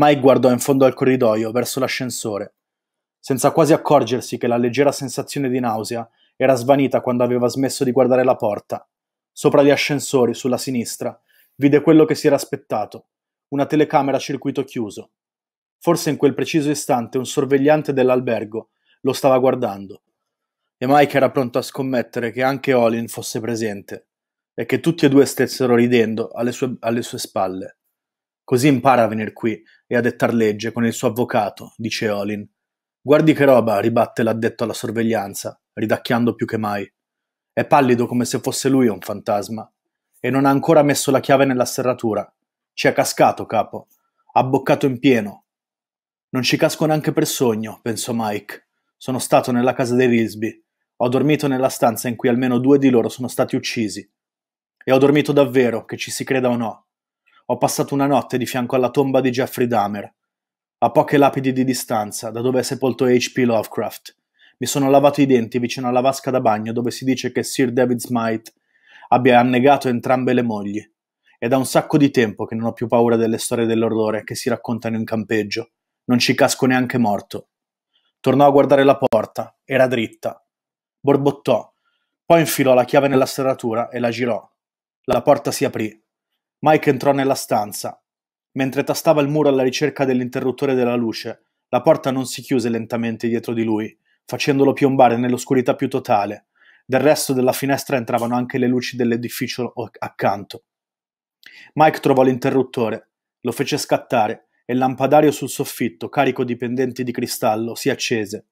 Mike guardò in fondo al corridoio, verso l'ascensore, senza quasi accorgersi che la leggera sensazione di nausea era svanita quando aveva smesso di guardare la porta. Sopra gli ascensori, sulla sinistra, vide quello che si era aspettato, una telecamera a circuito chiuso. Forse in quel preciso istante un sorvegliante dell'albergo lo stava guardando. E Mike era pronto a scommettere che anche Olin fosse presente e che tutti e due stessero ridendo alle sue, alle sue spalle. Così impara a venir qui e a dettar legge con il suo avvocato, dice Olin. Guardi che roba, ribatte l'addetto alla sorveglianza, ridacchiando più che mai. È pallido come se fosse lui un fantasma. E non ha ancora messo la chiave nella serratura. Ci è cascato, capo. Ha boccato in pieno. Non ci casco neanche per sogno, pensò Mike. Sono stato nella casa dei Risby. Ho dormito nella stanza in cui almeno due di loro sono stati uccisi. E ho dormito davvero, che ci si creda o no ho passato una notte di fianco alla tomba di Jeffrey Dahmer, a poche lapidi di distanza da dove è sepolto H.P. Lovecraft. Mi sono lavato i denti vicino alla vasca da bagno dove si dice che Sir David Smythe abbia annegato entrambe le mogli. È da un sacco di tempo che non ho più paura delle storie dell'orrore che si raccontano in campeggio. Non ci casco neanche morto. Tornò a guardare la porta. Era dritta. Borbottò. Poi infilò la chiave nella serratura e la girò. La porta si aprì Mike entrò nella stanza. Mentre tastava il muro alla ricerca dell'interruttore della luce, la porta non si chiuse lentamente dietro di lui, facendolo piombare nell'oscurità più totale. Del resto della finestra entravano anche le luci dell'edificio accanto. Mike trovò l'interruttore, lo fece scattare e il lampadario sul soffitto, carico di pendenti di cristallo, si accese,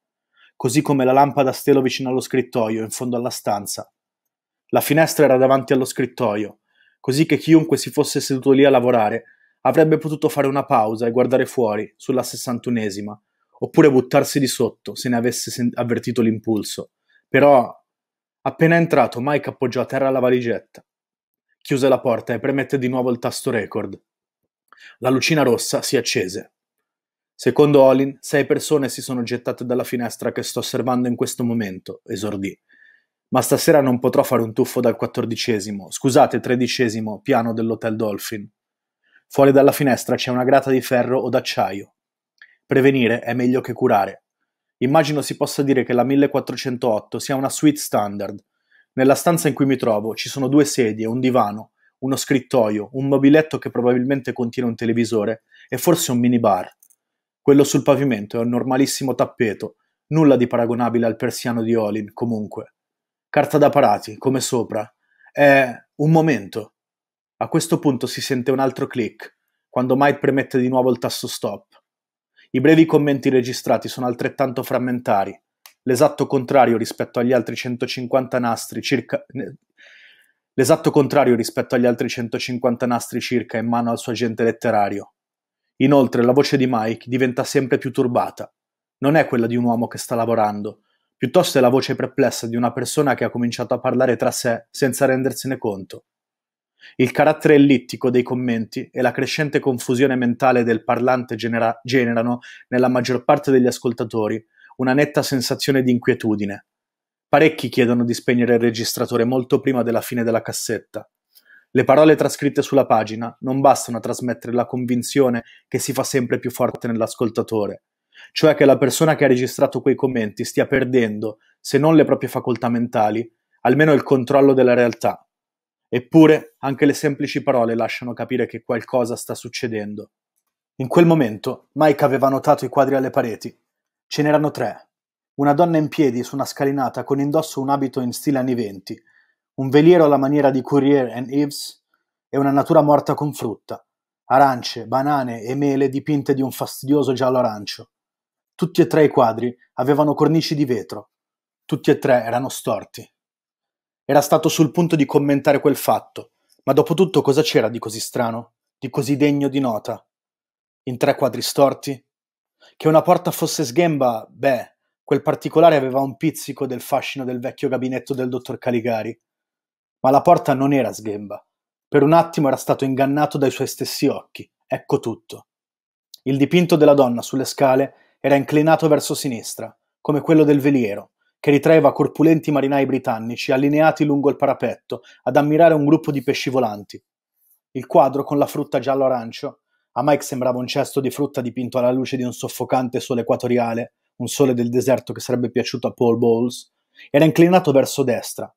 così come la lampada a stelo vicino allo scrittoio, in fondo alla stanza. La finestra era davanti allo scrittoio, così che chiunque si fosse seduto lì a lavorare avrebbe potuto fare una pausa e guardare fuori sulla sessantunesima, oppure buttarsi di sotto se ne avesse sen- avvertito l'impulso. Però, appena entrato, Mike appoggiò a terra la valigetta, chiuse la porta e premette di nuovo il tasto record. La lucina rossa si accese. Secondo Olin, sei persone si sono gettate dalla finestra che sto osservando in questo momento, esordì, ma stasera non potrò fare un tuffo dal quattordicesimo, scusate, tredicesimo piano dell'Hotel Dolphin. Fuori dalla finestra c'è una grata di ferro o d'acciaio. Prevenire è meglio che curare. Immagino si possa dire che la 1408 sia una suite standard. Nella stanza in cui mi trovo ci sono due sedie, un divano, uno scrittoio, un mobiletto che probabilmente contiene un televisore e forse un minibar. Quello sul pavimento è un normalissimo tappeto, nulla di paragonabile al persiano di Olin, comunque carta da parati, come sopra. È un momento. A questo punto si sente un altro click, quando Mike premette di nuovo il tasto stop. I brevi commenti registrati sono altrettanto frammentari, l'esatto contrario rispetto agli altri 150 nastri circa... L'esatto contrario rispetto agli altri 150 nastri circa in mano al suo agente letterario. Inoltre la voce di Mike diventa sempre più turbata. Non è quella di un uomo che sta lavorando, piuttosto è la voce perplessa di una persona che ha cominciato a parlare tra sé senza rendersene conto. Il carattere ellittico dei commenti e la crescente confusione mentale del parlante genera- generano, nella maggior parte degli ascoltatori, una netta sensazione di inquietudine. Parecchi chiedono di spegnere il registratore molto prima della fine della cassetta. Le parole trascritte sulla pagina non bastano a trasmettere la convinzione che si fa sempre più forte nell'ascoltatore, cioè che la persona che ha registrato quei commenti stia perdendo, se non le proprie facoltà mentali, almeno il controllo della realtà. Eppure anche le semplici parole lasciano capire che qualcosa sta succedendo. In quel momento Mike aveva notato i quadri alle pareti. Ce n'erano tre. Una donna in piedi su una scalinata con indosso un abito in stile anni venti, un veliero alla maniera di Courier and Eves e una natura morta con frutta, arance, banane e mele dipinte di un fastidioso giallo arancio. Tutti e tre i quadri avevano cornici di vetro. Tutti e tre erano storti. Era stato sul punto di commentare quel fatto, ma dopo tutto cosa c'era di così strano, di così degno di nota? In tre quadri storti? Che una porta fosse sghemba, beh, quel particolare aveva un pizzico del fascino del vecchio gabinetto del dottor Caligari. Ma la porta non era sghemba. Per un attimo era stato ingannato dai suoi stessi occhi. Ecco tutto. Il dipinto della donna sulle scale era inclinato verso sinistra, come quello del veliero, che ritraeva corpulenti marinai britannici allineati lungo il parapetto ad ammirare un gruppo di pesci volanti. Il quadro con la frutta giallo-arancio a Mike sembrava un cesto di frutta dipinto alla luce di un soffocante sole equatoriale, un sole del deserto che sarebbe piaciuto a Paul Bowles, era inclinato verso destra.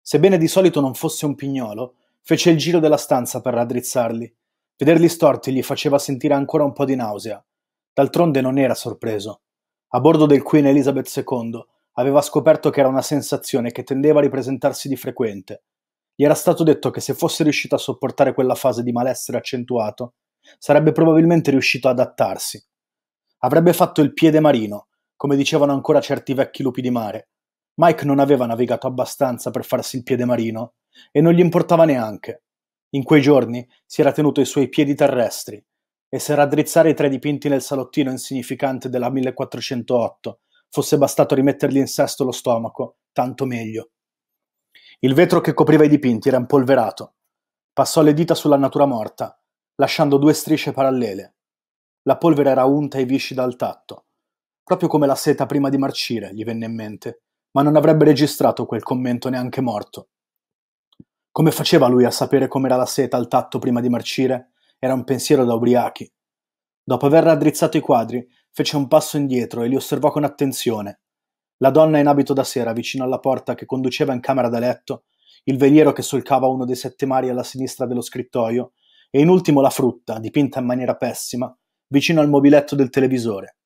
Sebbene di solito non fosse un pignolo, fece il giro della stanza per raddrizzarli. Vederli storti gli faceva sentire ancora un po' di nausea, D'altronde non era sorpreso. A bordo del Queen Elizabeth II aveva scoperto che era una sensazione che tendeva a ripresentarsi di frequente. Gli era stato detto che se fosse riuscito a sopportare quella fase di malessere accentuato, sarebbe probabilmente riuscito ad adattarsi. Avrebbe fatto il piede marino, come dicevano ancora certi vecchi lupi di mare. Mike non aveva navigato abbastanza per farsi il piede marino e non gli importava neanche. In quei giorni si era tenuto i suoi piedi terrestri e se raddrizzare i tre dipinti nel salottino insignificante della 1408 fosse bastato rimettergli in sesto lo stomaco, tanto meglio. Il vetro che copriva i dipinti era impolverato. Passò le dita sulla natura morta, lasciando due strisce parallele. La polvere era unta e viscida al tatto, proprio come la seta prima di marcire, gli venne in mente, ma non avrebbe registrato quel commento neanche morto. Come faceva lui a sapere com'era la seta al tatto prima di marcire? Era un pensiero da ubriachi. Dopo aver raddrizzato i quadri, fece un passo indietro e li osservò con attenzione. La donna in abito da sera vicino alla porta che conduceva in camera da letto, il veliero che solcava uno dei sette mari alla sinistra dello scrittoio e in ultimo la frutta, dipinta in maniera pessima, vicino al mobiletto del televisore.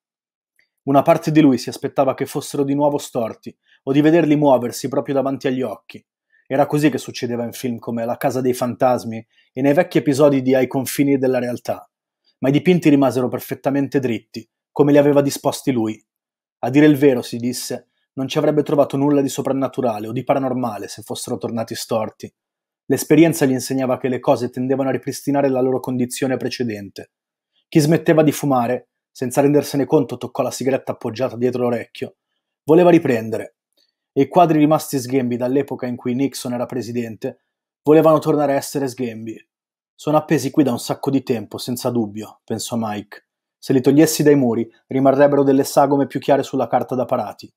Una parte di lui si aspettava che fossero di nuovo storti o di vederli muoversi proprio davanti agli occhi, era così che succedeva in film come La casa dei fantasmi e nei vecchi episodi di Ai confini della realtà, ma i dipinti rimasero perfettamente dritti, come li aveva disposti lui. A dire il vero, si disse, non ci avrebbe trovato nulla di soprannaturale o di paranormale se fossero tornati storti. L'esperienza gli insegnava che le cose tendevano a ripristinare la loro condizione precedente. Chi smetteva di fumare, senza rendersene conto toccò la sigaretta appoggiata dietro l'orecchio, voleva riprendere, e i quadri rimasti sghembi dall'epoca in cui Nixon era presidente volevano tornare a essere sghembi. Sono appesi qui da un sacco di tempo, senza dubbio, pensò Mike. Se li togliessi dai muri, rimarrebbero delle sagome più chiare sulla carta da parati.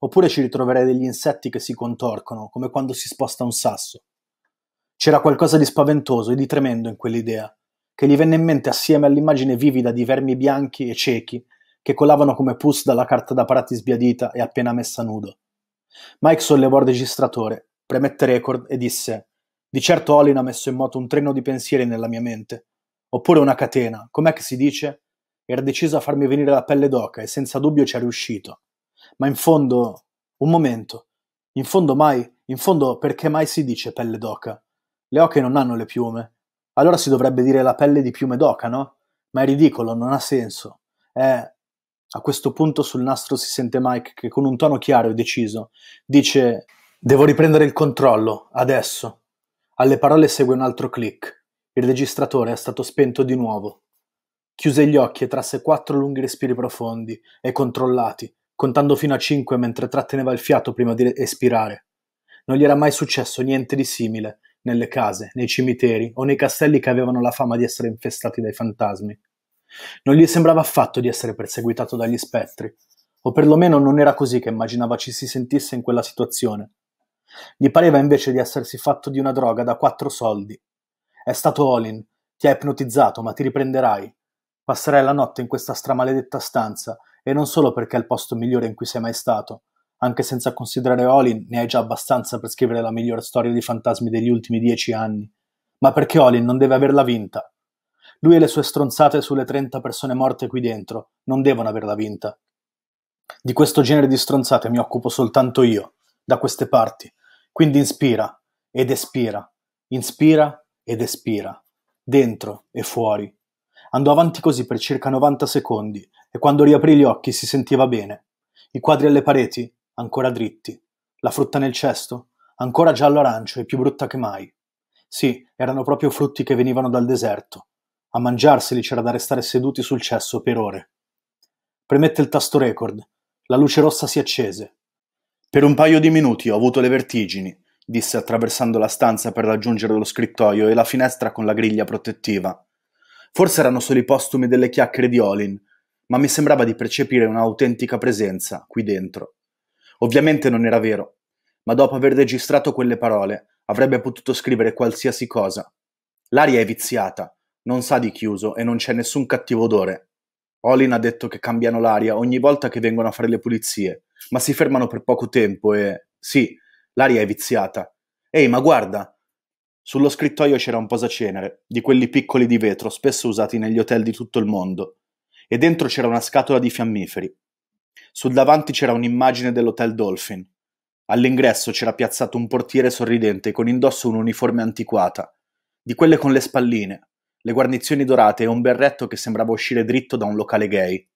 Oppure ci ritroverei degli insetti che si contorcono, come quando si sposta un sasso. C'era qualcosa di spaventoso e di tremendo in quell'idea, che gli venne in mente assieme all'immagine vivida di vermi bianchi e ciechi che colavano come pus dalla carta da parati sbiadita e appena messa nudo. Mike sollevò il registratore, premette record e disse: Di certo Olin ha messo in moto un treno di pensieri nella mia mente. Oppure una catena, com'è che si dice? Era deciso a farmi venire la pelle d'oca e senza dubbio ci è riuscito. Ma in fondo. un momento. In fondo mai. in fondo perché mai si dice pelle d'oca? Le oche non hanno le piume. Allora si dovrebbe dire la pelle di piume d'oca, no? Ma è ridicolo, non ha senso. È a questo punto sul nastro si sente Mike che con un tono chiaro e deciso dice Devo riprendere il controllo, adesso. Alle parole segue un altro click. Il registratore è stato spento di nuovo. Chiuse gli occhi e trasse quattro lunghi respiri profondi e controllati, contando fino a cinque mentre tratteneva il fiato prima di espirare. Non gli era mai successo niente di simile nelle case, nei cimiteri o nei castelli che avevano la fama di essere infestati dai fantasmi. Non gli sembrava affatto di essere perseguitato dagli spettri, o perlomeno non era così che immaginava ci si sentisse in quella situazione. Gli pareva invece di essersi fatto di una droga da quattro soldi. È stato Olin, ti ha ipnotizzato, ma ti riprenderai. Passerai la notte in questa stramaledetta stanza, e non solo perché è il posto migliore in cui sei mai stato. Anche senza considerare Olin, ne hai già abbastanza per scrivere la migliore storia di fantasmi degli ultimi dieci anni. Ma perché Olin non deve averla vinta? Lui e le sue stronzate sulle 30 persone morte qui dentro non devono averla vinta. Di questo genere di stronzate mi occupo soltanto io, da queste parti. Quindi inspira ed espira, inspira ed espira, dentro e fuori. Andò avanti così per circa 90 secondi e quando riaprì gli occhi si sentiva bene. I quadri alle pareti, ancora dritti. La frutta nel cesto, ancora giallo-arancio e più brutta che mai. Sì, erano proprio frutti che venivano dal deserto, a mangiarseli c'era da restare seduti sul cesso per ore. Premette il tasto record. La luce rossa si accese. Per un paio di minuti ho avuto le vertigini, disse attraversando la stanza per raggiungere lo scrittoio e la finestra con la griglia protettiva. Forse erano solo i postumi delle chiacchiere di Olin, ma mi sembrava di percepire un'autentica presenza qui dentro. Ovviamente non era vero, ma dopo aver registrato quelle parole avrebbe potuto scrivere qualsiasi cosa. L'aria è viziata, non sa di chiuso e non c'è nessun cattivo odore. Olin ha detto che cambiano l'aria ogni volta che vengono a fare le pulizie, ma si fermano per poco tempo e sì, l'aria è viziata. Ehi, ma guarda! Sullo scrittoio c'era un posacenere, di quelli piccoli di vetro, spesso usati negli hotel di tutto il mondo, e dentro c'era una scatola di fiammiferi. Sul davanti c'era un'immagine dell'hotel Dolphin. All'ingresso c'era piazzato un portiere sorridente con indosso un'uniforme antiquata, di quelle con le spalline, le guarnizioni dorate e un berretto che sembrava uscire dritto da un locale gay.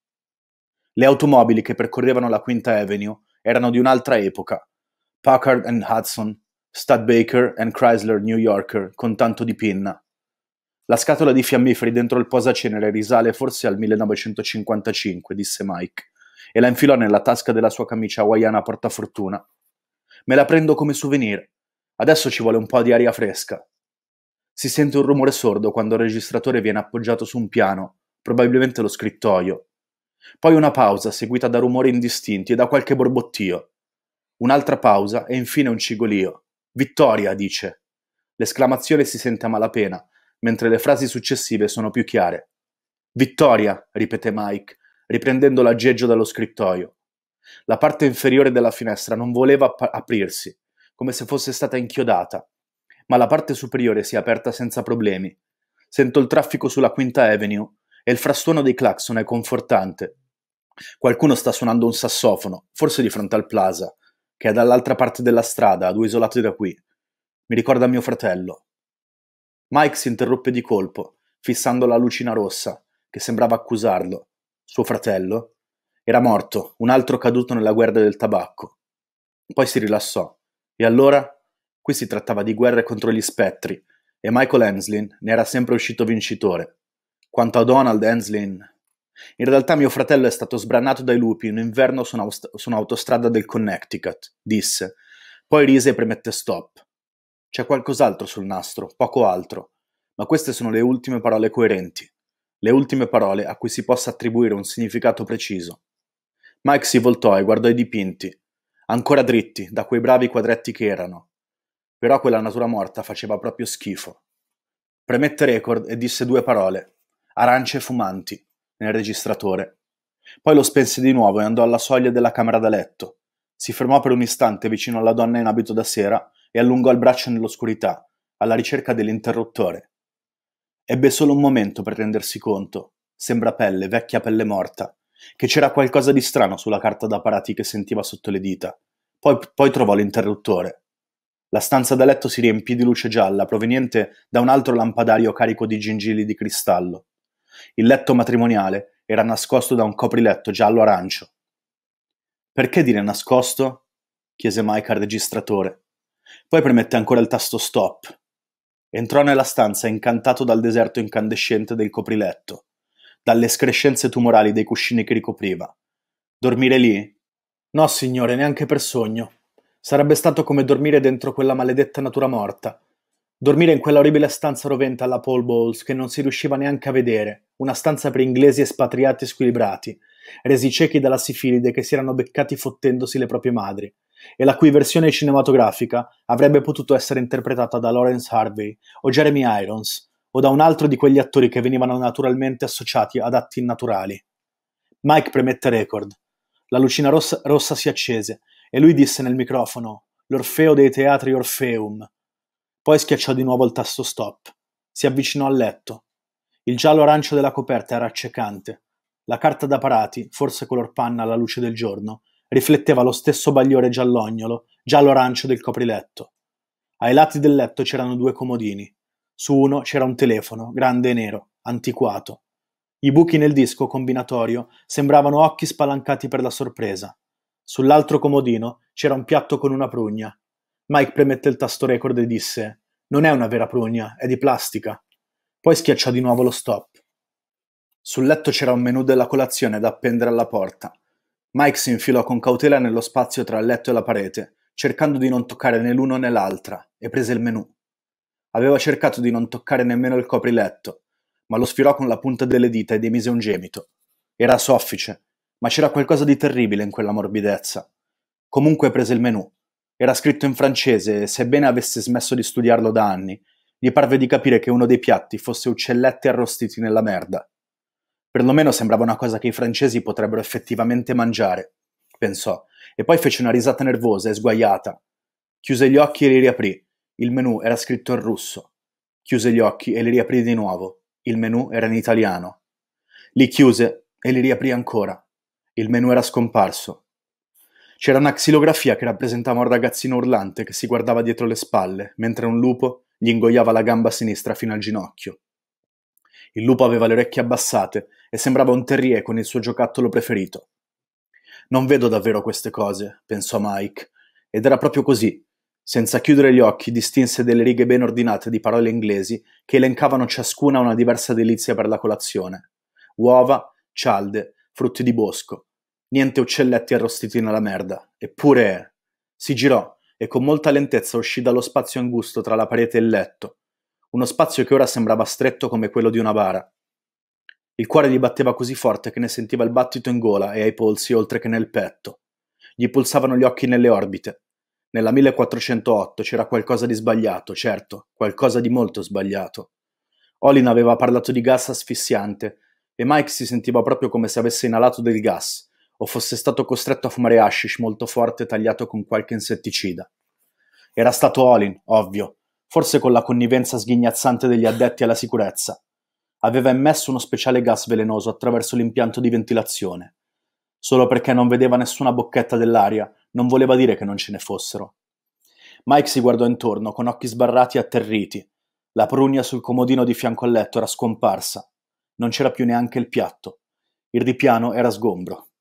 Le automobili che percorrevano la Quinta Avenue erano di un'altra epoca. Packard and Hudson, Studebaker and Chrysler New Yorker con tanto di pinna. La scatola di fiammiferi dentro il posacenere risale forse al 1955, disse Mike, e la infilò nella tasca della sua camicia hawaiana portafortuna. Me la prendo come souvenir. Adesso ci vuole un po' di aria fresca. Si sente un rumore sordo quando il registratore viene appoggiato su un piano, probabilmente lo scrittoio. Poi una pausa seguita da rumori indistinti e da qualche borbottio. Un'altra pausa e infine un cigolio. Vittoria, dice. L'esclamazione si sente a malapena, mentre le frasi successive sono più chiare. Vittoria, ripete Mike, riprendendo l'aggeggio dallo scrittoio. La parte inferiore della finestra non voleva ap- aprirsi, come se fosse stata inchiodata, ma la parte superiore si è aperta senza problemi. Sento il traffico sulla Quinta Avenue e il frastuono dei clacson è confortante. Qualcuno sta suonando un sassofono, forse di fronte al plaza, che è dall'altra parte della strada, a due isolati da qui. Mi ricorda mio fratello. Mike si interruppe di colpo, fissando la lucina rossa, che sembrava accusarlo. Suo fratello? Era morto, un altro caduto nella guerra del tabacco. Poi si rilassò. E allora Qui si trattava di guerre contro gli spettri, e Michael Henslin ne era sempre uscito vincitore. Quanto a Donald Henslin... In realtà mio fratello è stato sbranato dai lupi un inverno su, un'aust- su un'autostrada del Connecticut, disse. Poi rise e premette stop. C'è qualcos'altro sul nastro, poco altro, ma queste sono le ultime parole coerenti, le ultime parole a cui si possa attribuire un significato preciso. Mike si voltò e guardò i dipinti, ancora dritti da quei bravi quadretti che erano, però quella natura morta faceva proprio schifo. Premette record e disse due parole, arance fumanti, nel registratore. Poi lo spense di nuovo e andò alla soglia della camera da letto. Si fermò per un istante vicino alla donna in abito da sera e allungò il braccio nell'oscurità, alla ricerca dell'interruttore. Ebbe solo un momento per rendersi conto, sembra pelle, vecchia pelle morta, che c'era qualcosa di strano sulla carta da parati che sentiva sotto le dita. Poi, poi trovò l'interruttore. La stanza da letto si riempì di luce gialla proveniente da un altro lampadario carico di gingilli di cristallo. Il letto matrimoniale era nascosto da un copriletto giallo-arancio. Perché dire nascosto? chiese Mike al registratore. Poi premette ancora il tasto stop. Entrò nella stanza incantato dal deserto incandescente del copriletto, dalle escrescenze tumorali dei cuscini che ricopriva. Dormire lì? No, signore, neanche per sogno. Sarebbe stato come dormire dentro quella maledetta natura morta. Dormire in quella orribile stanza rovente alla Paul Bowles che non si riusciva neanche a vedere, una stanza per inglesi espatriati e squilibrati, resi ciechi dalla sifilide che si erano beccati fottendosi le proprie madri, e la cui versione cinematografica avrebbe potuto essere interpretata da Lawrence Harvey o Jeremy Irons, o da un altro di quegli attori che venivano naturalmente associati ad atti innaturali. Mike premette record. La lucina rossa, rossa si accese e lui disse nel microfono l'Orfeo dei teatri Orfeum. Poi schiacciò di nuovo il tasto stop. Si avvicinò al letto. Il giallo arancio della coperta era accecante. La carta da parati, forse color panna alla luce del giorno, rifletteva lo stesso bagliore giallognolo, giallo arancio del copriletto. Ai lati del letto c'erano due comodini. Su uno c'era un telefono, grande e nero, antiquato. I buchi nel disco combinatorio sembravano occhi spalancati per la sorpresa. Sull'altro comodino c'era un piatto con una prugna. Mike premette il tasto record e disse: Non è una vera prugna, è di plastica. Poi schiacciò di nuovo lo stop. Sul letto c'era un menù della colazione da appendere alla porta. Mike si infilò con cautela nello spazio tra il letto e la parete, cercando di non toccare né l'uno né l'altra, e prese il menù. Aveva cercato di non toccare nemmeno il copriletto, ma lo sfirò con la punta delle dita ed emise un gemito. Era soffice, ma c'era qualcosa di terribile in quella morbidezza. Comunque prese il menù. Era scritto in francese e, sebbene avesse smesso di studiarlo da anni, gli parve di capire che uno dei piatti fosse uccelletti arrostiti nella merda. Perlomeno sembrava una cosa che i francesi potrebbero effettivamente mangiare, pensò, e poi fece una risata nervosa e sguaiata. Chiuse gli occhi e li riaprì. Il menù era scritto in russo. Chiuse gli occhi e li riaprì di nuovo. Il menù era in italiano. Li chiuse e li riaprì ancora. Il menù era scomparso. C'era una xilografia che rappresentava un ragazzino urlante che si guardava dietro le spalle, mentre un lupo gli ingoiava la gamba sinistra fino al ginocchio. Il lupo aveva le orecchie abbassate e sembrava un terrier con il suo giocattolo preferito. Non vedo davvero queste cose, pensò Mike, ed era proprio così. Senza chiudere gli occhi, distinse delle righe ben ordinate di parole inglesi che elencavano ciascuna una diversa delizia per la colazione: uova, cialde, frutti di bosco, niente uccelletti arrostiti nella merda. Eppure si girò e con molta lentezza uscì dallo spazio angusto tra la parete e il letto, uno spazio che ora sembrava stretto come quello di una bara. Il cuore gli batteva così forte che ne sentiva il battito in gola e ai polsi oltre che nel petto. Gli pulsavano gli occhi nelle orbite. Nella 1408 c'era qualcosa di sbagliato, certo, qualcosa di molto sbagliato. Olin aveva parlato di gas asfissiante e Mike si sentiva proprio come se avesse inalato del gas o fosse stato costretto a fumare hashish molto forte tagliato con qualche insetticida. Era stato Olin, ovvio, forse con la connivenza sghignazzante degli addetti alla sicurezza. Aveva immesso uno speciale gas velenoso attraverso l'impianto di ventilazione. Solo perché non vedeva nessuna bocchetta dell'aria non voleva dire che non ce ne fossero. Mike si guardò intorno con occhi sbarrati e atterriti. La prugna sul comodino di fianco al letto era scomparsa. Non c'era più neanche il piatto. Il ripiano era sgombro.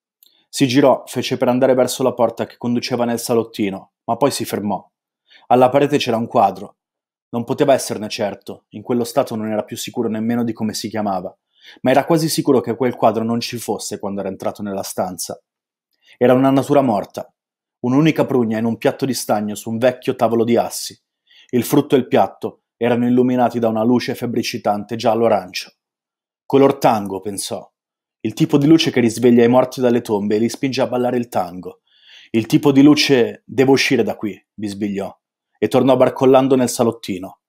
Si girò, fece per andare verso la porta che conduceva nel salottino, ma poi si fermò. Alla parete c'era un quadro. Non poteva esserne certo, in quello stato non era più sicuro nemmeno di come si chiamava, ma era quasi sicuro che quel quadro non ci fosse quando era entrato nella stanza. Era una natura morta, un'unica prugna in un piatto di stagno su un vecchio tavolo di assi. Il frutto e il piatto erano illuminati da una luce febbricitante giallo-arancio. Color tango, pensò. Il tipo di luce che risveglia i morti dalle tombe e li spinge a ballare il tango. Il tipo di luce devo uscire da qui, bisbigliò, e tornò barcollando nel salottino.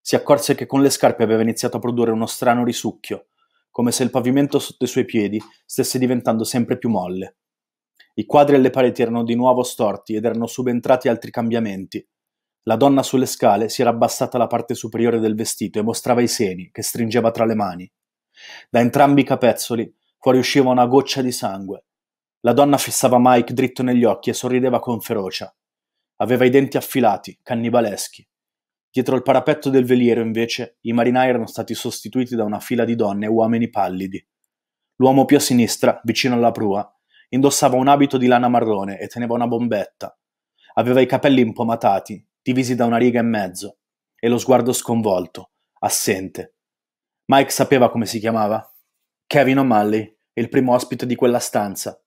Si accorse che con le scarpe aveva iniziato a produrre uno strano risucchio, come se il pavimento sotto i suoi piedi stesse diventando sempre più molle. I quadri alle pareti erano di nuovo storti ed erano subentrati altri cambiamenti. La donna sulle scale si era abbassata la parte superiore del vestito e mostrava i seni, che stringeva tra le mani. Da entrambi i capezzoli fuoriusciva una goccia di sangue. La donna fissava Mike dritto negli occhi e sorrideva con ferocia. Aveva i denti affilati, cannibaleschi. Dietro il parapetto del veliero, invece, i marinai erano stati sostituiti da una fila di donne e uomini pallidi. L'uomo più a sinistra, vicino alla prua, indossava un abito di lana marrone e teneva una bombetta. Aveva i capelli impomatati, divisi da una riga e mezzo, e lo sguardo sconvolto, assente, Mike sapeva come si chiamava. Kevin O'Malley, il primo ospite di quella stanza.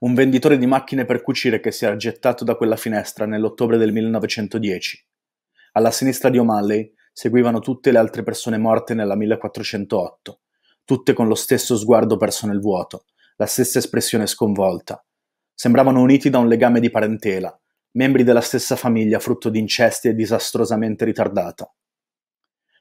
Un venditore di macchine per cucire che si era gettato da quella finestra nell'ottobre del 1910. Alla sinistra di O'Malley seguivano tutte le altre persone morte nella 1408, tutte con lo stesso sguardo perso nel vuoto, la stessa espressione sconvolta. Sembravano uniti da un legame di parentela, membri della stessa famiglia frutto di incesti e disastrosamente ritardata.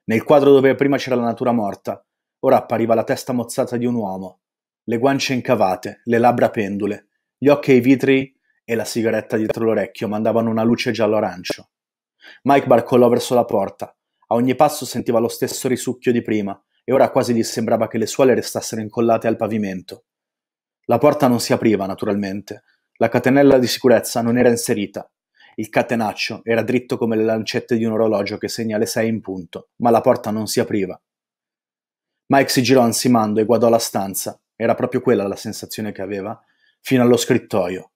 Nel quadro dove prima c'era la natura morta, ora appariva la testa mozzata di un uomo, le guance incavate, le labbra pendule, gli occhi ai vitri e la sigaretta dietro l'orecchio mandavano una luce giallo-arancio. Mike barcollò verso la porta. A ogni passo sentiva lo stesso risucchio di prima, e ora quasi gli sembrava che le suole restassero incollate al pavimento. La porta non si apriva, naturalmente. La catenella di sicurezza non era inserita il catenaccio era dritto come le lancette di un orologio che segna le sei in punto, ma la porta non si apriva. Mike si girò ansimando e guardò la stanza. Era proprio quella la sensazione che aveva, fino allo scrittoio.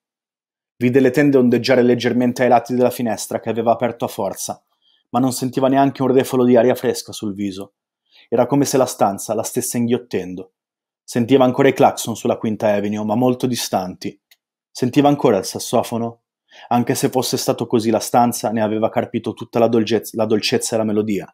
Vide le tende ondeggiare leggermente ai lati della finestra che aveva aperto a forza, ma non sentiva neanche un refolo di aria fresca sul viso. Era come se la stanza la stesse inghiottendo. Sentiva ancora i clacson sulla Quinta Avenue, ma molto distanti. Sentiva ancora il sassofono anche se fosse stato così la stanza ne aveva carpito tutta la dolcezza, la dolcezza e la melodia,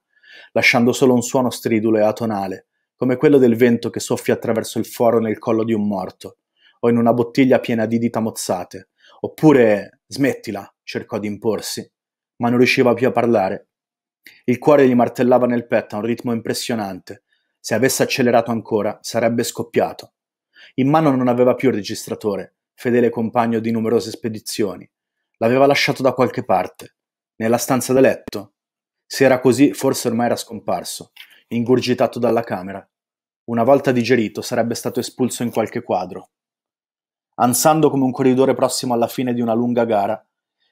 lasciando solo un suono stridulo e atonale, come quello del vento che soffia attraverso il foro nel collo di un morto, o in una bottiglia piena di dita mozzate, oppure smettila, cercò di imporsi, ma non riusciva più a parlare. Il cuore gli martellava nel petto a un ritmo impressionante. Se avesse accelerato ancora, sarebbe scoppiato. In mano non aveva più il registratore, fedele compagno di numerose spedizioni, L'aveva lasciato da qualche parte, nella stanza da letto. Se era così, forse ormai era scomparso, ingurgitato dalla camera. Una volta digerito, sarebbe stato espulso in qualche quadro. Ansando come un corridore prossimo alla fine di una lunga gara,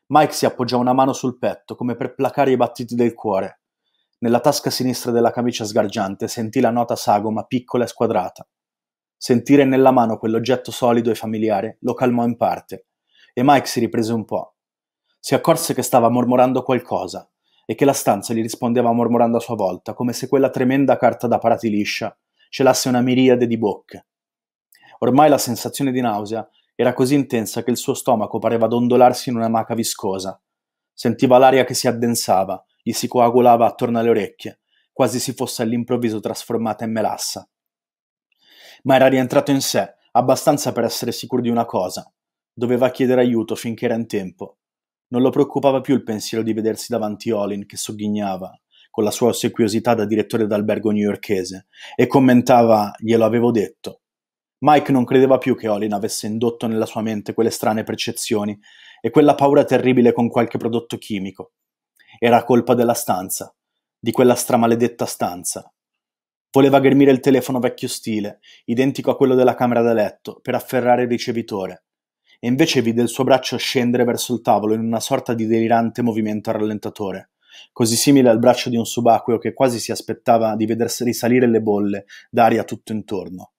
Mike si appoggiò una mano sul petto come per placare i battiti del cuore. Nella tasca sinistra della camicia sgargiante sentì la nota sagoma piccola e squadrata. Sentire nella mano quell'oggetto solido e familiare lo calmò in parte, e Mike si riprese un po', si accorse che stava mormorando qualcosa e che la stanza gli rispondeva mormorando a sua volta, come se quella tremenda carta da parati liscia celasse una miriade di bocche. Ormai la sensazione di nausea era così intensa che il suo stomaco pareva dondolarsi in una maca viscosa. Sentiva l'aria che si addensava, gli si coagulava attorno alle orecchie, quasi si fosse all'improvviso trasformata in melassa. Ma era rientrato in sé, abbastanza per essere sicuro di una cosa. Doveva chiedere aiuto finché era in tempo. Non lo preoccupava più il pensiero di vedersi davanti Olin, che sogghignava, con la sua ossequiosità da direttore d'albergo newyorchese, e commentava glielo avevo detto. Mike non credeva più che Olin avesse indotto nella sua mente quelle strane percezioni e quella paura terribile con qualche prodotto chimico. Era colpa della stanza, di quella stramaledetta stanza. Voleva ghermire il telefono vecchio stile, identico a quello della camera da letto, per afferrare il ricevitore, e invece vide il suo braccio scendere verso il tavolo in una sorta di delirante movimento rallentatore, così simile al braccio di un subacqueo che quasi si aspettava di vedersi risalire le bolle d'aria tutto intorno.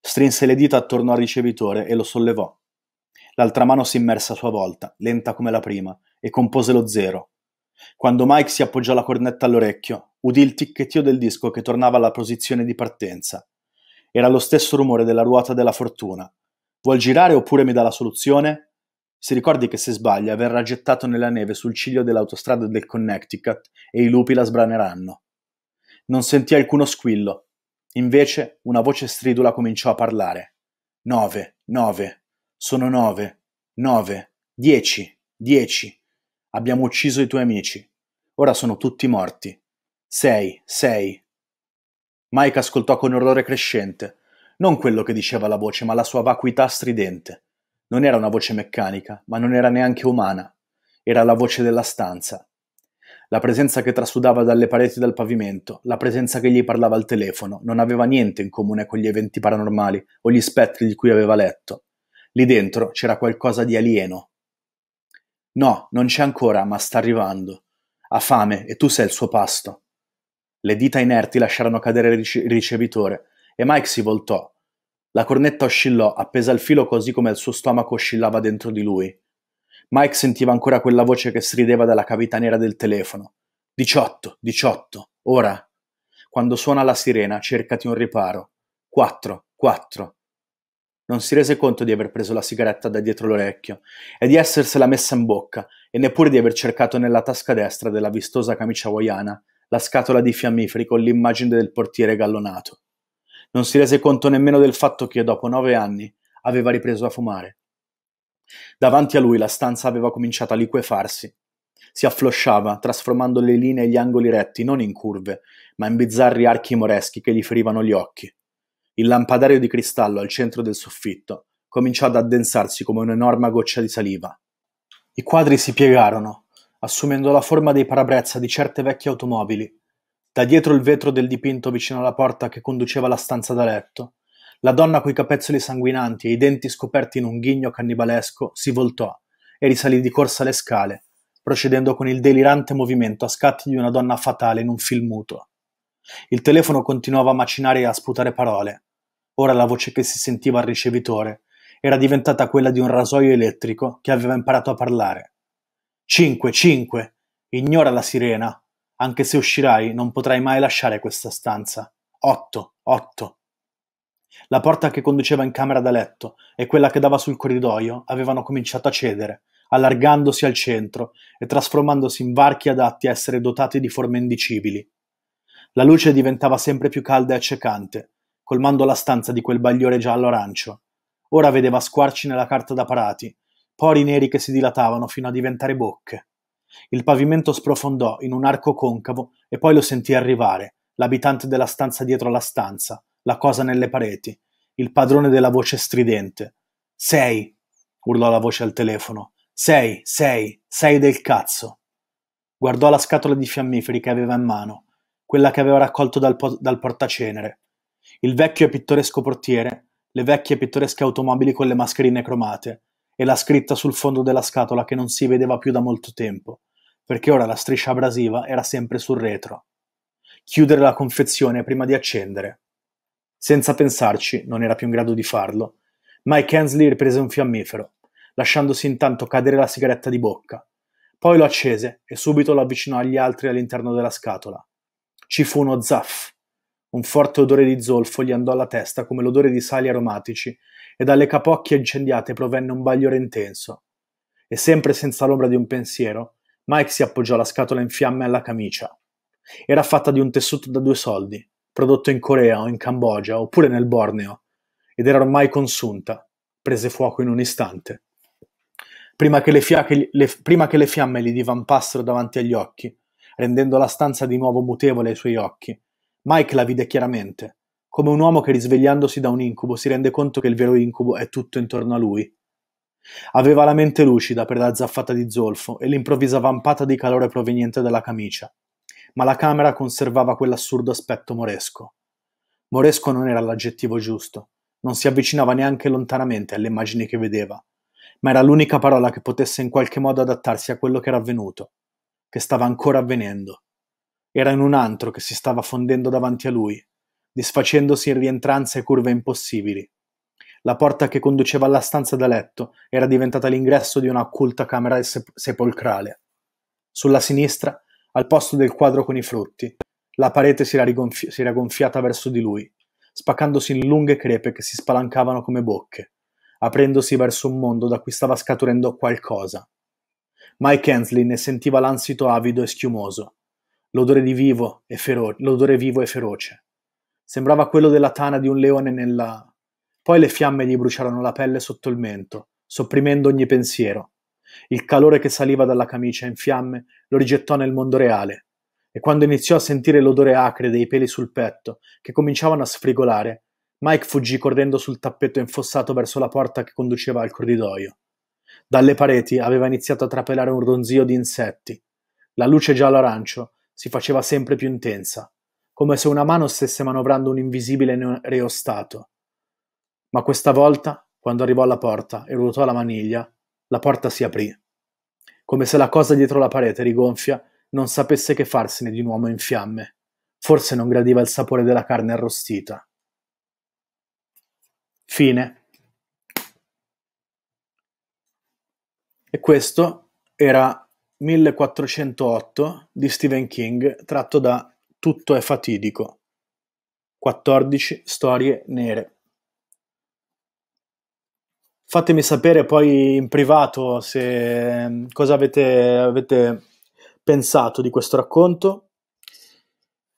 Strinse le dita attorno al ricevitore e lo sollevò. L'altra mano si immerse a sua volta, lenta come la prima, e compose lo zero. Quando Mike si appoggiò la cornetta all'orecchio, udì il ticchettio del disco che tornava alla posizione di partenza. Era lo stesso rumore della ruota della fortuna, Vuol girare oppure mi dà la soluzione? Si ricordi che se sbaglia verrà gettato nella neve sul ciglio dell'autostrada del Connecticut e i lupi la sbraneranno. Non sentì alcuno squillo. Invece una voce stridula cominciò a parlare. Nove, nove, sono nove, nove, dieci, dieci. Abbiamo ucciso i tuoi amici. Ora sono tutti morti. Sei, sei. Mike ascoltò con orrore crescente non quello che diceva la voce, ma la sua vacuità stridente. Non era una voce meccanica, ma non era neanche umana. Era la voce della stanza. La presenza che trasudava dalle pareti e dal pavimento, la presenza che gli parlava al telefono, non aveva niente in comune con gli eventi paranormali o gli spettri di cui aveva letto. Lì dentro c'era qualcosa di alieno. No, non c'è ancora, ma sta arrivando. Ha fame e tu sei il suo pasto. Le dita inerti lasciarono cadere il ricevitore, e Mike si voltò. La cornetta oscillò, appesa al filo così come il suo stomaco oscillava dentro di lui. Mike sentiva ancora quella voce che strideva dalla cavità nera del telefono. 18, 18, ora. Quando suona la sirena, cercati un riparo. 4, 4. Non si rese conto di aver preso la sigaretta da dietro l'orecchio e di essersela messa in bocca e neppure di aver cercato nella tasca destra della vistosa camicia hawaiana la scatola di fiammiferi con l'immagine del portiere gallonato. Non si rese conto nemmeno del fatto che, dopo nove anni, aveva ripreso a fumare. Davanti a lui la stanza aveva cominciato a liquefarsi. Si afflosciava, trasformando le linee e gli angoli retti non in curve, ma in bizzarri archi moreschi che gli ferivano gli occhi. Il lampadario di cristallo al centro del soffitto cominciò ad addensarsi come un'enorme goccia di saliva. I quadri si piegarono, assumendo la forma dei parabrezza di certe vecchie automobili, da dietro il vetro del dipinto vicino alla porta che conduceva alla stanza da letto. La donna coi capezzoli sanguinanti e i denti scoperti in un ghigno cannibalesco si voltò e risalì di corsa le scale, procedendo con il delirante movimento a scatti di una donna fatale in un film muto. Il telefono continuava a macinare e a sputare parole. Ora la voce che si sentiva al ricevitore era diventata quella di un rasoio elettrico che aveva imparato a parlare. Cinque, cinque! Ignora la sirena, anche se uscirai, non potrai mai lasciare questa stanza. Otto, otto. La porta che conduceva in camera da letto e quella che dava sul corridoio avevano cominciato a cedere, allargandosi al centro e trasformandosi in varchi adatti a essere dotati di forme indicibili. La luce diventava sempre più calda e accecante, colmando la stanza di quel bagliore giallo-arancio. Ora vedeva squarci nella carta da parati, pori neri che si dilatavano fino a diventare bocche. Il pavimento sprofondò in un arco concavo e poi lo sentì arrivare, l'abitante della stanza dietro la stanza, la cosa nelle pareti, il padrone della voce stridente. Sei, urlò la voce al telefono. Sei, sei, sei del cazzo. Guardò la scatola di fiammiferi che aveva in mano, quella che aveva raccolto dal, po- dal portacenere. Il vecchio e pittoresco portiere, le vecchie pittoresche automobili con le mascherine cromate e la scritta sul fondo della scatola che non si vedeva più da molto tempo perché ora la striscia abrasiva era sempre sul retro. Chiudere la confezione prima di accendere. Senza pensarci, non era più in grado di farlo, Mike Hensley riprese un fiammifero, lasciandosi intanto cadere la sigaretta di bocca. Poi lo accese e subito lo avvicinò agli altri all'interno della scatola. Ci fu uno zaff. Un forte odore di zolfo gli andò alla testa come l'odore di sali aromatici e dalle capocchie incendiate provenne un bagliore intenso. E sempre senza l'ombra di un pensiero, Mike si appoggiò la scatola in fiamme alla camicia. Era fatta di un tessuto da due soldi, prodotto in Corea o in Cambogia oppure nel Borneo, ed era ormai consunta, prese fuoco in un istante. Prima che le, fiache, le, prima che le fiamme gli divampassero davanti agli occhi, rendendo la stanza di nuovo mutevole ai suoi occhi, Mike la vide chiaramente, come un uomo che risvegliandosi da un incubo si rende conto che il vero incubo è tutto intorno a lui Aveva la mente lucida per la zaffata di zolfo e l'improvvisa vampata di calore proveniente dalla camicia, ma la camera conservava quell'assurdo aspetto moresco. Moresco non era l'aggettivo giusto, non si avvicinava neanche lontanamente alle immagini che vedeva, ma era l'unica parola che potesse in qualche modo adattarsi a quello che era avvenuto, che stava ancora avvenendo. Era in un antro che si stava fondendo davanti a lui, disfacendosi in rientranze e curve impossibili, la porta che conduceva alla stanza da letto era diventata l'ingresso di una occulta camera sep- sepolcrale. Sulla sinistra, al posto del quadro con i frutti, la parete si era, rigonfi- si era gonfiata verso di lui, spaccandosi in lunghe crepe che si spalancavano come bocche, aprendosi verso un mondo da cui stava scaturendo qualcosa. Mike Hensley ne sentiva l'ansito avido e schiumoso, l'odore, vivo e fero- l'odore vivo e feroce. Sembrava quello della tana di un leone nella poi le fiamme gli bruciarono la pelle sotto il mento, sopprimendo ogni pensiero. Il calore che saliva dalla camicia in fiamme lo rigettò nel mondo reale, e quando iniziò a sentire l'odore acre dei peli sul petto, che cominciavano a sfrigolare, Mike fuggì correndo sul tappeto infossato verso la porta che conduceva al corridoio. Dalle pareti aveva iniziato a trapelare un ronzio di insetti. La luce giallo-arancio si faceva sempre più intensa, come se una mano stesse manovrando un invisibile reostato. Ma questa volta, quando arrivò alla porta e ruotò la maniglia, la porta si aprì, come se la cosa dietro la parete rigonfia non sapesse che farsene di un uomo in fiamme. Forse non gradiva il sapore della carne arrostita. Fine. E questo era 1408 di Stephen King, tratto da Tutto è fatidico. 14 storie nere fatemi sapere poi in privato se, ehm, cosa avete, avete pensato di questo racconto,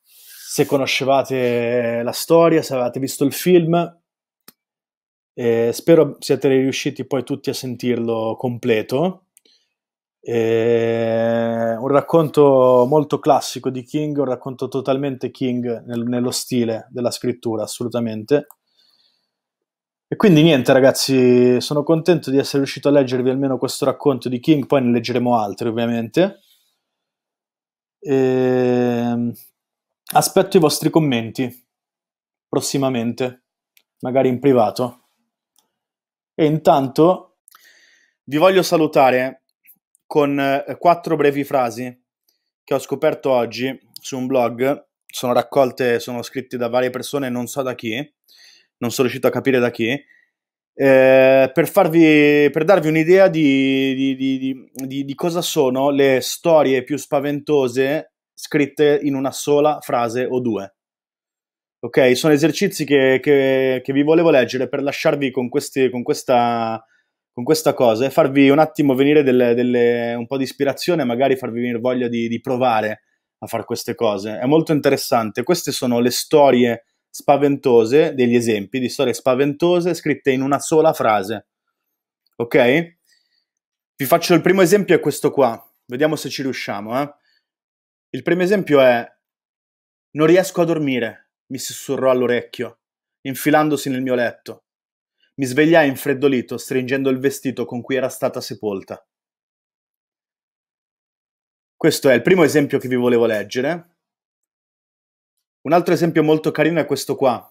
se conoscevate la storia, se avete visto il film. E spero siate riusciti poi tutti a sentirlo completo. E un racconto molto classico di King, un racconto totalmente King nel, nello stile della scrittura, assolutamente. E quindi niente ragazzi, sono contento di essere riuscito a leggervi almeno questo racconto di King, poi ne leggeremo altri ovviamente. E... Ehm, aspetto i vostri commenti prossimamente, magari in privato. E intanto vi voglio salutare con eh, quattro brevi frasi che ho scoperto oggi su un blog, sono raccolte, sono scritte da varie persone, non so da chi non sono riuscito a capire da chi, eh, per, farvi, per, darvi un'idea di, di, di, di, cosa sono le storie più spaventose scritte in una sola frase o due. Ok, sono esercizi che, che, che vi volevo leggere per lasciarvi con, questi, con, questa, con, questa, cosa e farvi un attimo venire delle, delle, un po' di ispirazione, magari farvi venire voglia di, provare a fare queste cose. È molto interessante. Queste sono le storie spaventose, degli esempi di storie spaventose scritte in una sola frase. Ok? Vi faccio il primo esempio, è questo qua. Vediamo se ci riusciamo. Eh? Il primo esempio è: Non riesco a dormire, mi sussurrò all'orecchio, infilandosi nel mio letto. Mi svegliai infreddolito, stringendo il vestito con cui era stata sepolta. Questo è il primo esempio che vi volevo leggere. Un altro esempio molto carino è questo qua.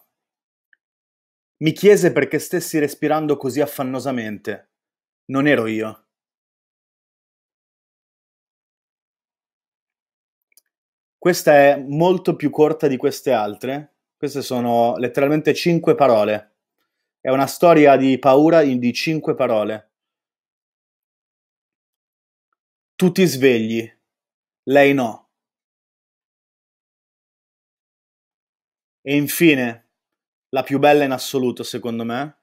Mi chiese perché stessi respirando così affannosamente. Non ero io. Questa è molto più corta di queste altre. Queste sono letteralmente cinque parole. È una storia di paura di cinque parole. Tu ti svegli. Lei no. E infine, la più bella in assoluto, secondo me.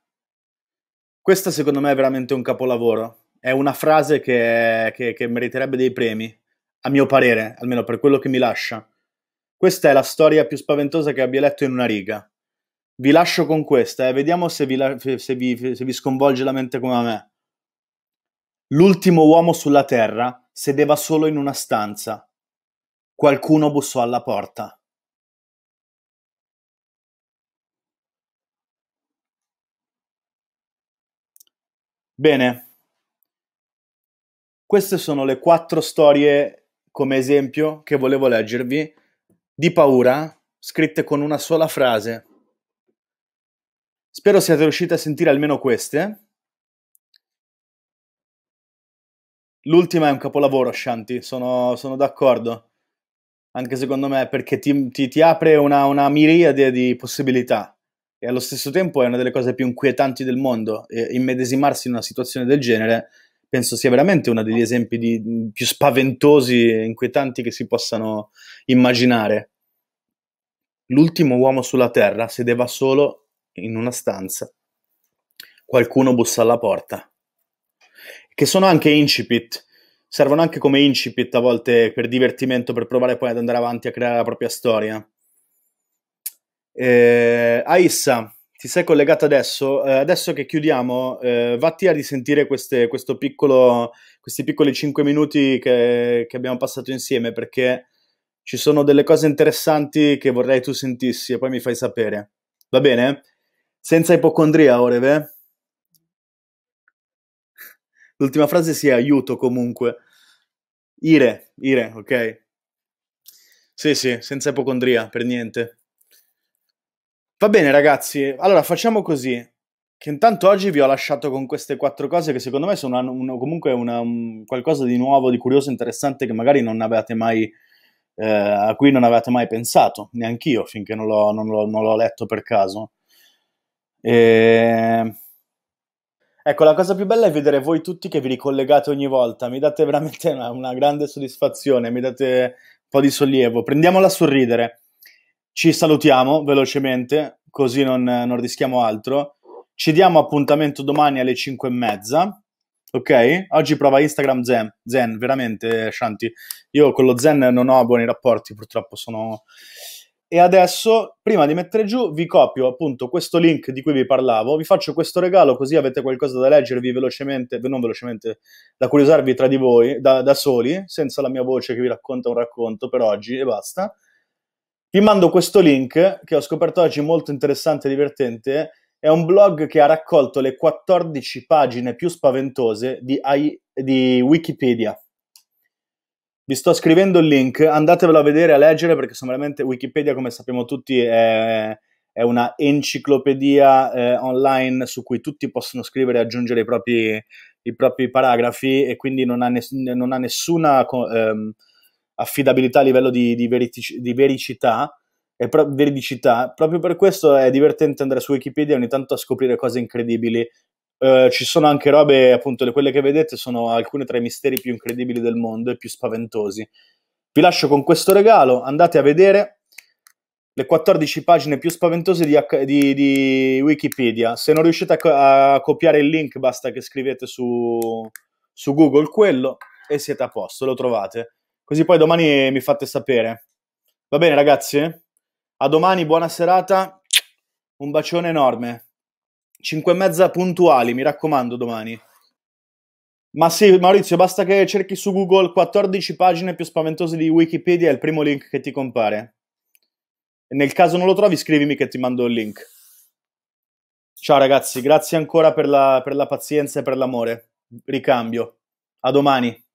Questa, secondo me, è veramente un capolavoro. È una frase che, che, che meriterebbe dei premi, a mio parere, almeno per quello che mi lascia. Questa è la storia più spaventosa che abbia letto in una riga. Vi lascio con questa e eh. vediamo se vi, se, vi, se vi sconvolge la mente come a me. L'ultimo uomo sulla terra sedeva solo in una stanza. Qualcuno bussò alla porta. Bene, queste sono le quattro storie come esempio che volevo leggervi di paura, scritte con una sola frase. Spero siate riusciti a sentire almeno queste. L'ultima è un capolavoro, Shanti, sono, sono d'accordo. Anche secondo me, perché ti, ti, ti apre una, una miriade di possibilità e allo stesso tempo è una delle cose più inquietanti del mondo. E immedesimarsi in una situazione del genere penso sia veramente uno degli esempi di, più spaventosi e inquietanti che si possano immaginare. L'ultimo uomo sulla Terra sedeva solo in una stanza. Qualcuno bussa alla porta. Che sono anche incipit, servono anche come incipit a volte per divertimento, per provare poi ad andare avanti a creare la propria storia eh, Aissa, ti sei collegata adesso? Eh, adesso che chiudiamo, eh, vatti a risentire queste, piccolo, questi piccoli 5 minuti che, che, abbiamo passato insieme perché ci sono delle cose interessanti che vorrei tu sentissi e poi mi fai sapere. Va bene? Senza ipocondria, Oreve? L'ultima frase sia aiuto comunque. Ire, ire, ok? Sì, sì, senza ipocondria, per niente. Va bene ragazzi, allora facciamo così, che intanto oggi vi ho lasciato con queste quattro cose che secondo me sono una, comunque una, um, qualcosa di nuovo, di curioso, interessante che magari non avevate mai, eh, a cui non avevate mai pensato, neanch'io finché non l'ho, non l'ho, non l'ho letto per caso. E... Ecco, la cosa più bella è vedere voi tutti che vi ricollegate ogni volta, mi date veramente una, una grande soddisfazione, mi date un po' di sollievo, prendiamola a sorridere ci salutiamo velocemente, così non, non rischiamo altro. Ci diamo appuntamento domani alle 5 e mezza. Ok? Oggi prova Instagram Zen, Zen veramente Shanti. Io con lo Zen non ho buoni rapporti, purtroppo sono... E adesso, prima di mettere giù, vi copio appunto questo link di cui vi parlavo, vi faccio questo regalo così avete qualcosa da leggervi velocemente, non velocemente, da curiosarvi tra di voi, da, da soli, senza la mia voce che vi racconta un racconto per oggi e basta. Vi mando questo link che ho scoperto oggi molto interessante e divertente. È un blog che ha raccolto le 14 pagine più spaventose di, I- di Wikipedia. Vi sto scrivendo il link, andatevelo a vedere, a leggere, perché sono veramente Wikipedia, come sappiamo tutti, è, è una enciclopedia eh, online su cui tutti possono scrivere e aggiungere i propri, i propri paragrafi e quindi non ha, ness- non ha nessuna... Co- ehm, affidabilità a livello di, di, veritic- di vericità, pro- veridicità. Proprio per questo è divertente andare su Wikipedia ogni tanto a scoprire cose incredibili. Eh, ci sono anche robe, appunto, quelle che vedete sono alcune tra i misteri più incredibili del mondo e più spaventosi. Vi lascio con questo regalo, andate a vedere le 14 pagine più spaventose di, di, di Wikipedia. Se non riuscite a, co- a, copiare il link, basta che scrivete su, su Google quello e siete a posto, lo trovate. Così poi domani mi fate sapere. Va bene, ragazzi? A domani, buona serata. Un bacione enorme. 5 e mezza puntuali, mi raccomando, domani. Ma sì, Maurizio, basta che cerchi su Google 14 pagine più spaventose di Wikipedia, è il primo link che ti compare. nel caso non lo trovi, scrivimi che ti mando il link. Ciao ragazzi, grazie ancora per la, per la pazienza e per l'amore. Ricambio. A domani.